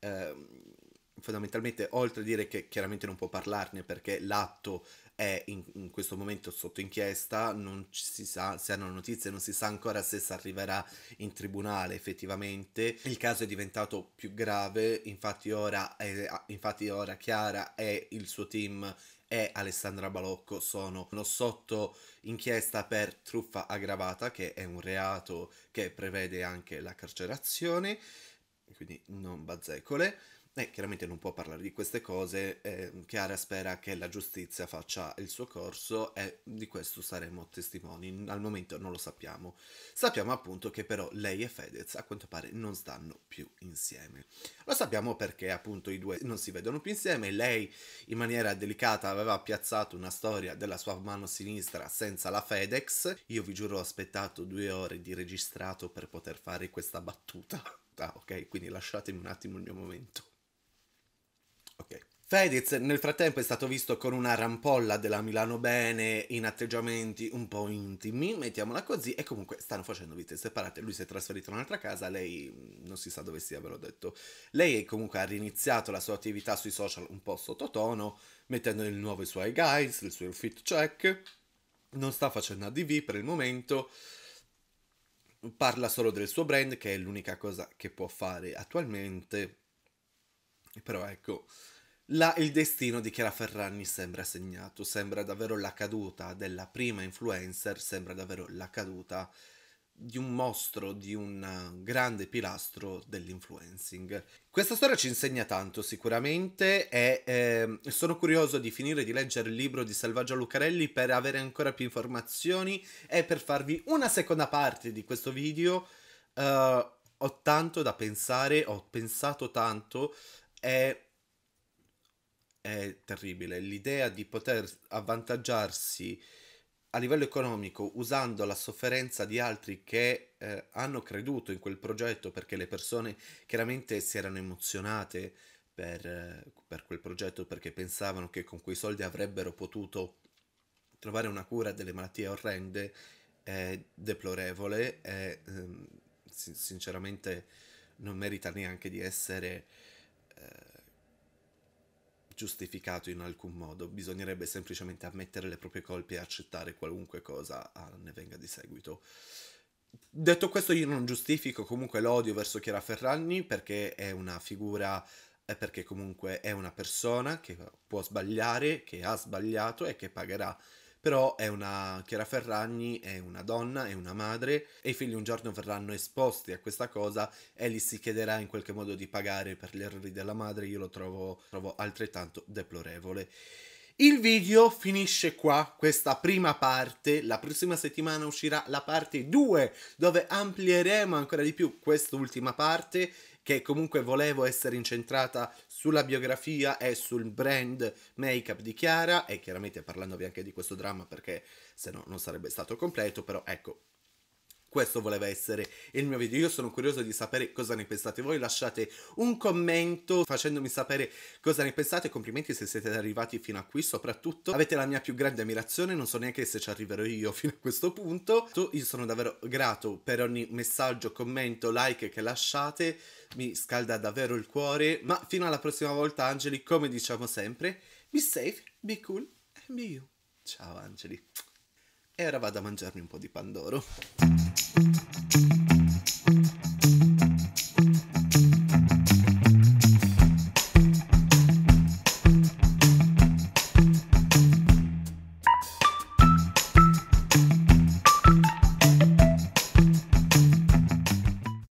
Um, fondamentalmente oltre a dire che chiaramente non può parlarne perché l'atto è in, in, questo momento sotto inchiesta, non si sa se hanno notizie, non si sa ancora se si arriverà in tribunale effettivamente. Il caso è diventato più grave, infatti ora, è, infatti ora Chiara e il suo team e Alessandra Balocco sono sotto inchiesta per truffa aggravata, che è un reato che prevede anche la carcerazione, quindi non bazzecole. E eh, chiaramente non può parlare di queste cose, eh, Chiara spera che la giustizia faccia il suo corso e di questo saremo testimoni, al momento non lo sappiamo. Sappiamo appunto che però lei e Fedez a quanto pare non stanno più insieme. Lo sappiamo perché appunto i due non si vedono più insieme, lei in maniera delicata aveva piazzato una storia della sua mano sinistra senza la Fedex, io vi giuro ho aspettato due ore di registrato per poter fare questa battuta. Ah, ok, quindi lasciatemi un attimo il mio momento. Fedez nel frattempo è stato visto con una rampolla della Milano Bene in atteggiamenti un po' intimi, mettiamola così, e comunque stanno facendo vite separate, lui si è trasferito in un'altra casa, lei mm, non si sa dove sia, ve l'ho detto. Lei comunque ha riniziato la sua attività sui social un po' sottotono, mettendo nel nuovo i suoi guys, il suo fit check, non sta facendo ADV per il momento, parla solo del suo brand, che è l'unica cosa che può fare attualmente, però ecco... Là il destino di Chiara Ferragni sembra segnato, sembra davvero la caduta della prima influencer, sembra davvero la caduta di un mostro, di un eh, grande pilastro dell'influencing. Questa storia ci insegna tanto sicuramente e eh, sono curioso di finire di leggere il libro di Salvaggio Lucarelli per avere ancora più informazioni e per farvi una seconda parte di questo video. Uh, ho tanto da pensare, ho pensato tanto e è terribile. L'idea di poter avvantaggiarsi a livello economico usando la sofferenza di altri che eh, hanno creduto in quel progetto perché le persone chiaramente si erano emozionate per, per quel progetto perché pensavano che con quei soldi avrebbero potuto trovare una cura delle malattie orrende è deplorevole e ehm, sinceramente non merita neanche di essere eh, giustificato in alcun modo, bisognerebbe semplicemente ammettere le proprie colpe e accettare qualunque cosa ah, ne venga di seguito. Detto questo io non giustifico comunque l'odio verso Chiara Ferragni perché è una figura perché comunque è una persona che può sbagliare, che ha sbagliato e che pagherà però è una Chiara Ferragni è una donna, è una madre e i figli un giorno verranno esposti a questa cosa e gli si chiederà in qualche modo di pagare per gli errori della madre, io lo trovo, trovo altrettanto deplorevole. Il video finisce qua, questa prima parte, la prossima settimana uscirà la parte 2 dove amplieremo ancora di più quest'ultima parte che comunque volevo essere incentrata sulla biografia e sul brand make-up di Chiara e chiaramente parlandovi anche di questo dramma perché se no non sarebbe stato completo, però ecco, questo voleva essere il mio video. Io sono curioso di sapere cosa ne pensate voi. Lasciate un commento facendomi sapere cosa ne pensate. Complimenti se siete arrivati fino a qui. Soprattutto avete la mia più grande ammirazione. Non so neanche se ci arriverò io fino a questo punto. Io sono davvero grato per ogni messaggio, commento, like che lasciate. Mi scalda davvero il cuore. Ma fino alla prossima volta, Angeli, come diciamo sempre, be safe, be cool and be you. Ciao, Angeli. E ora vado a mangiarmi un po' di pandoro. Thank you.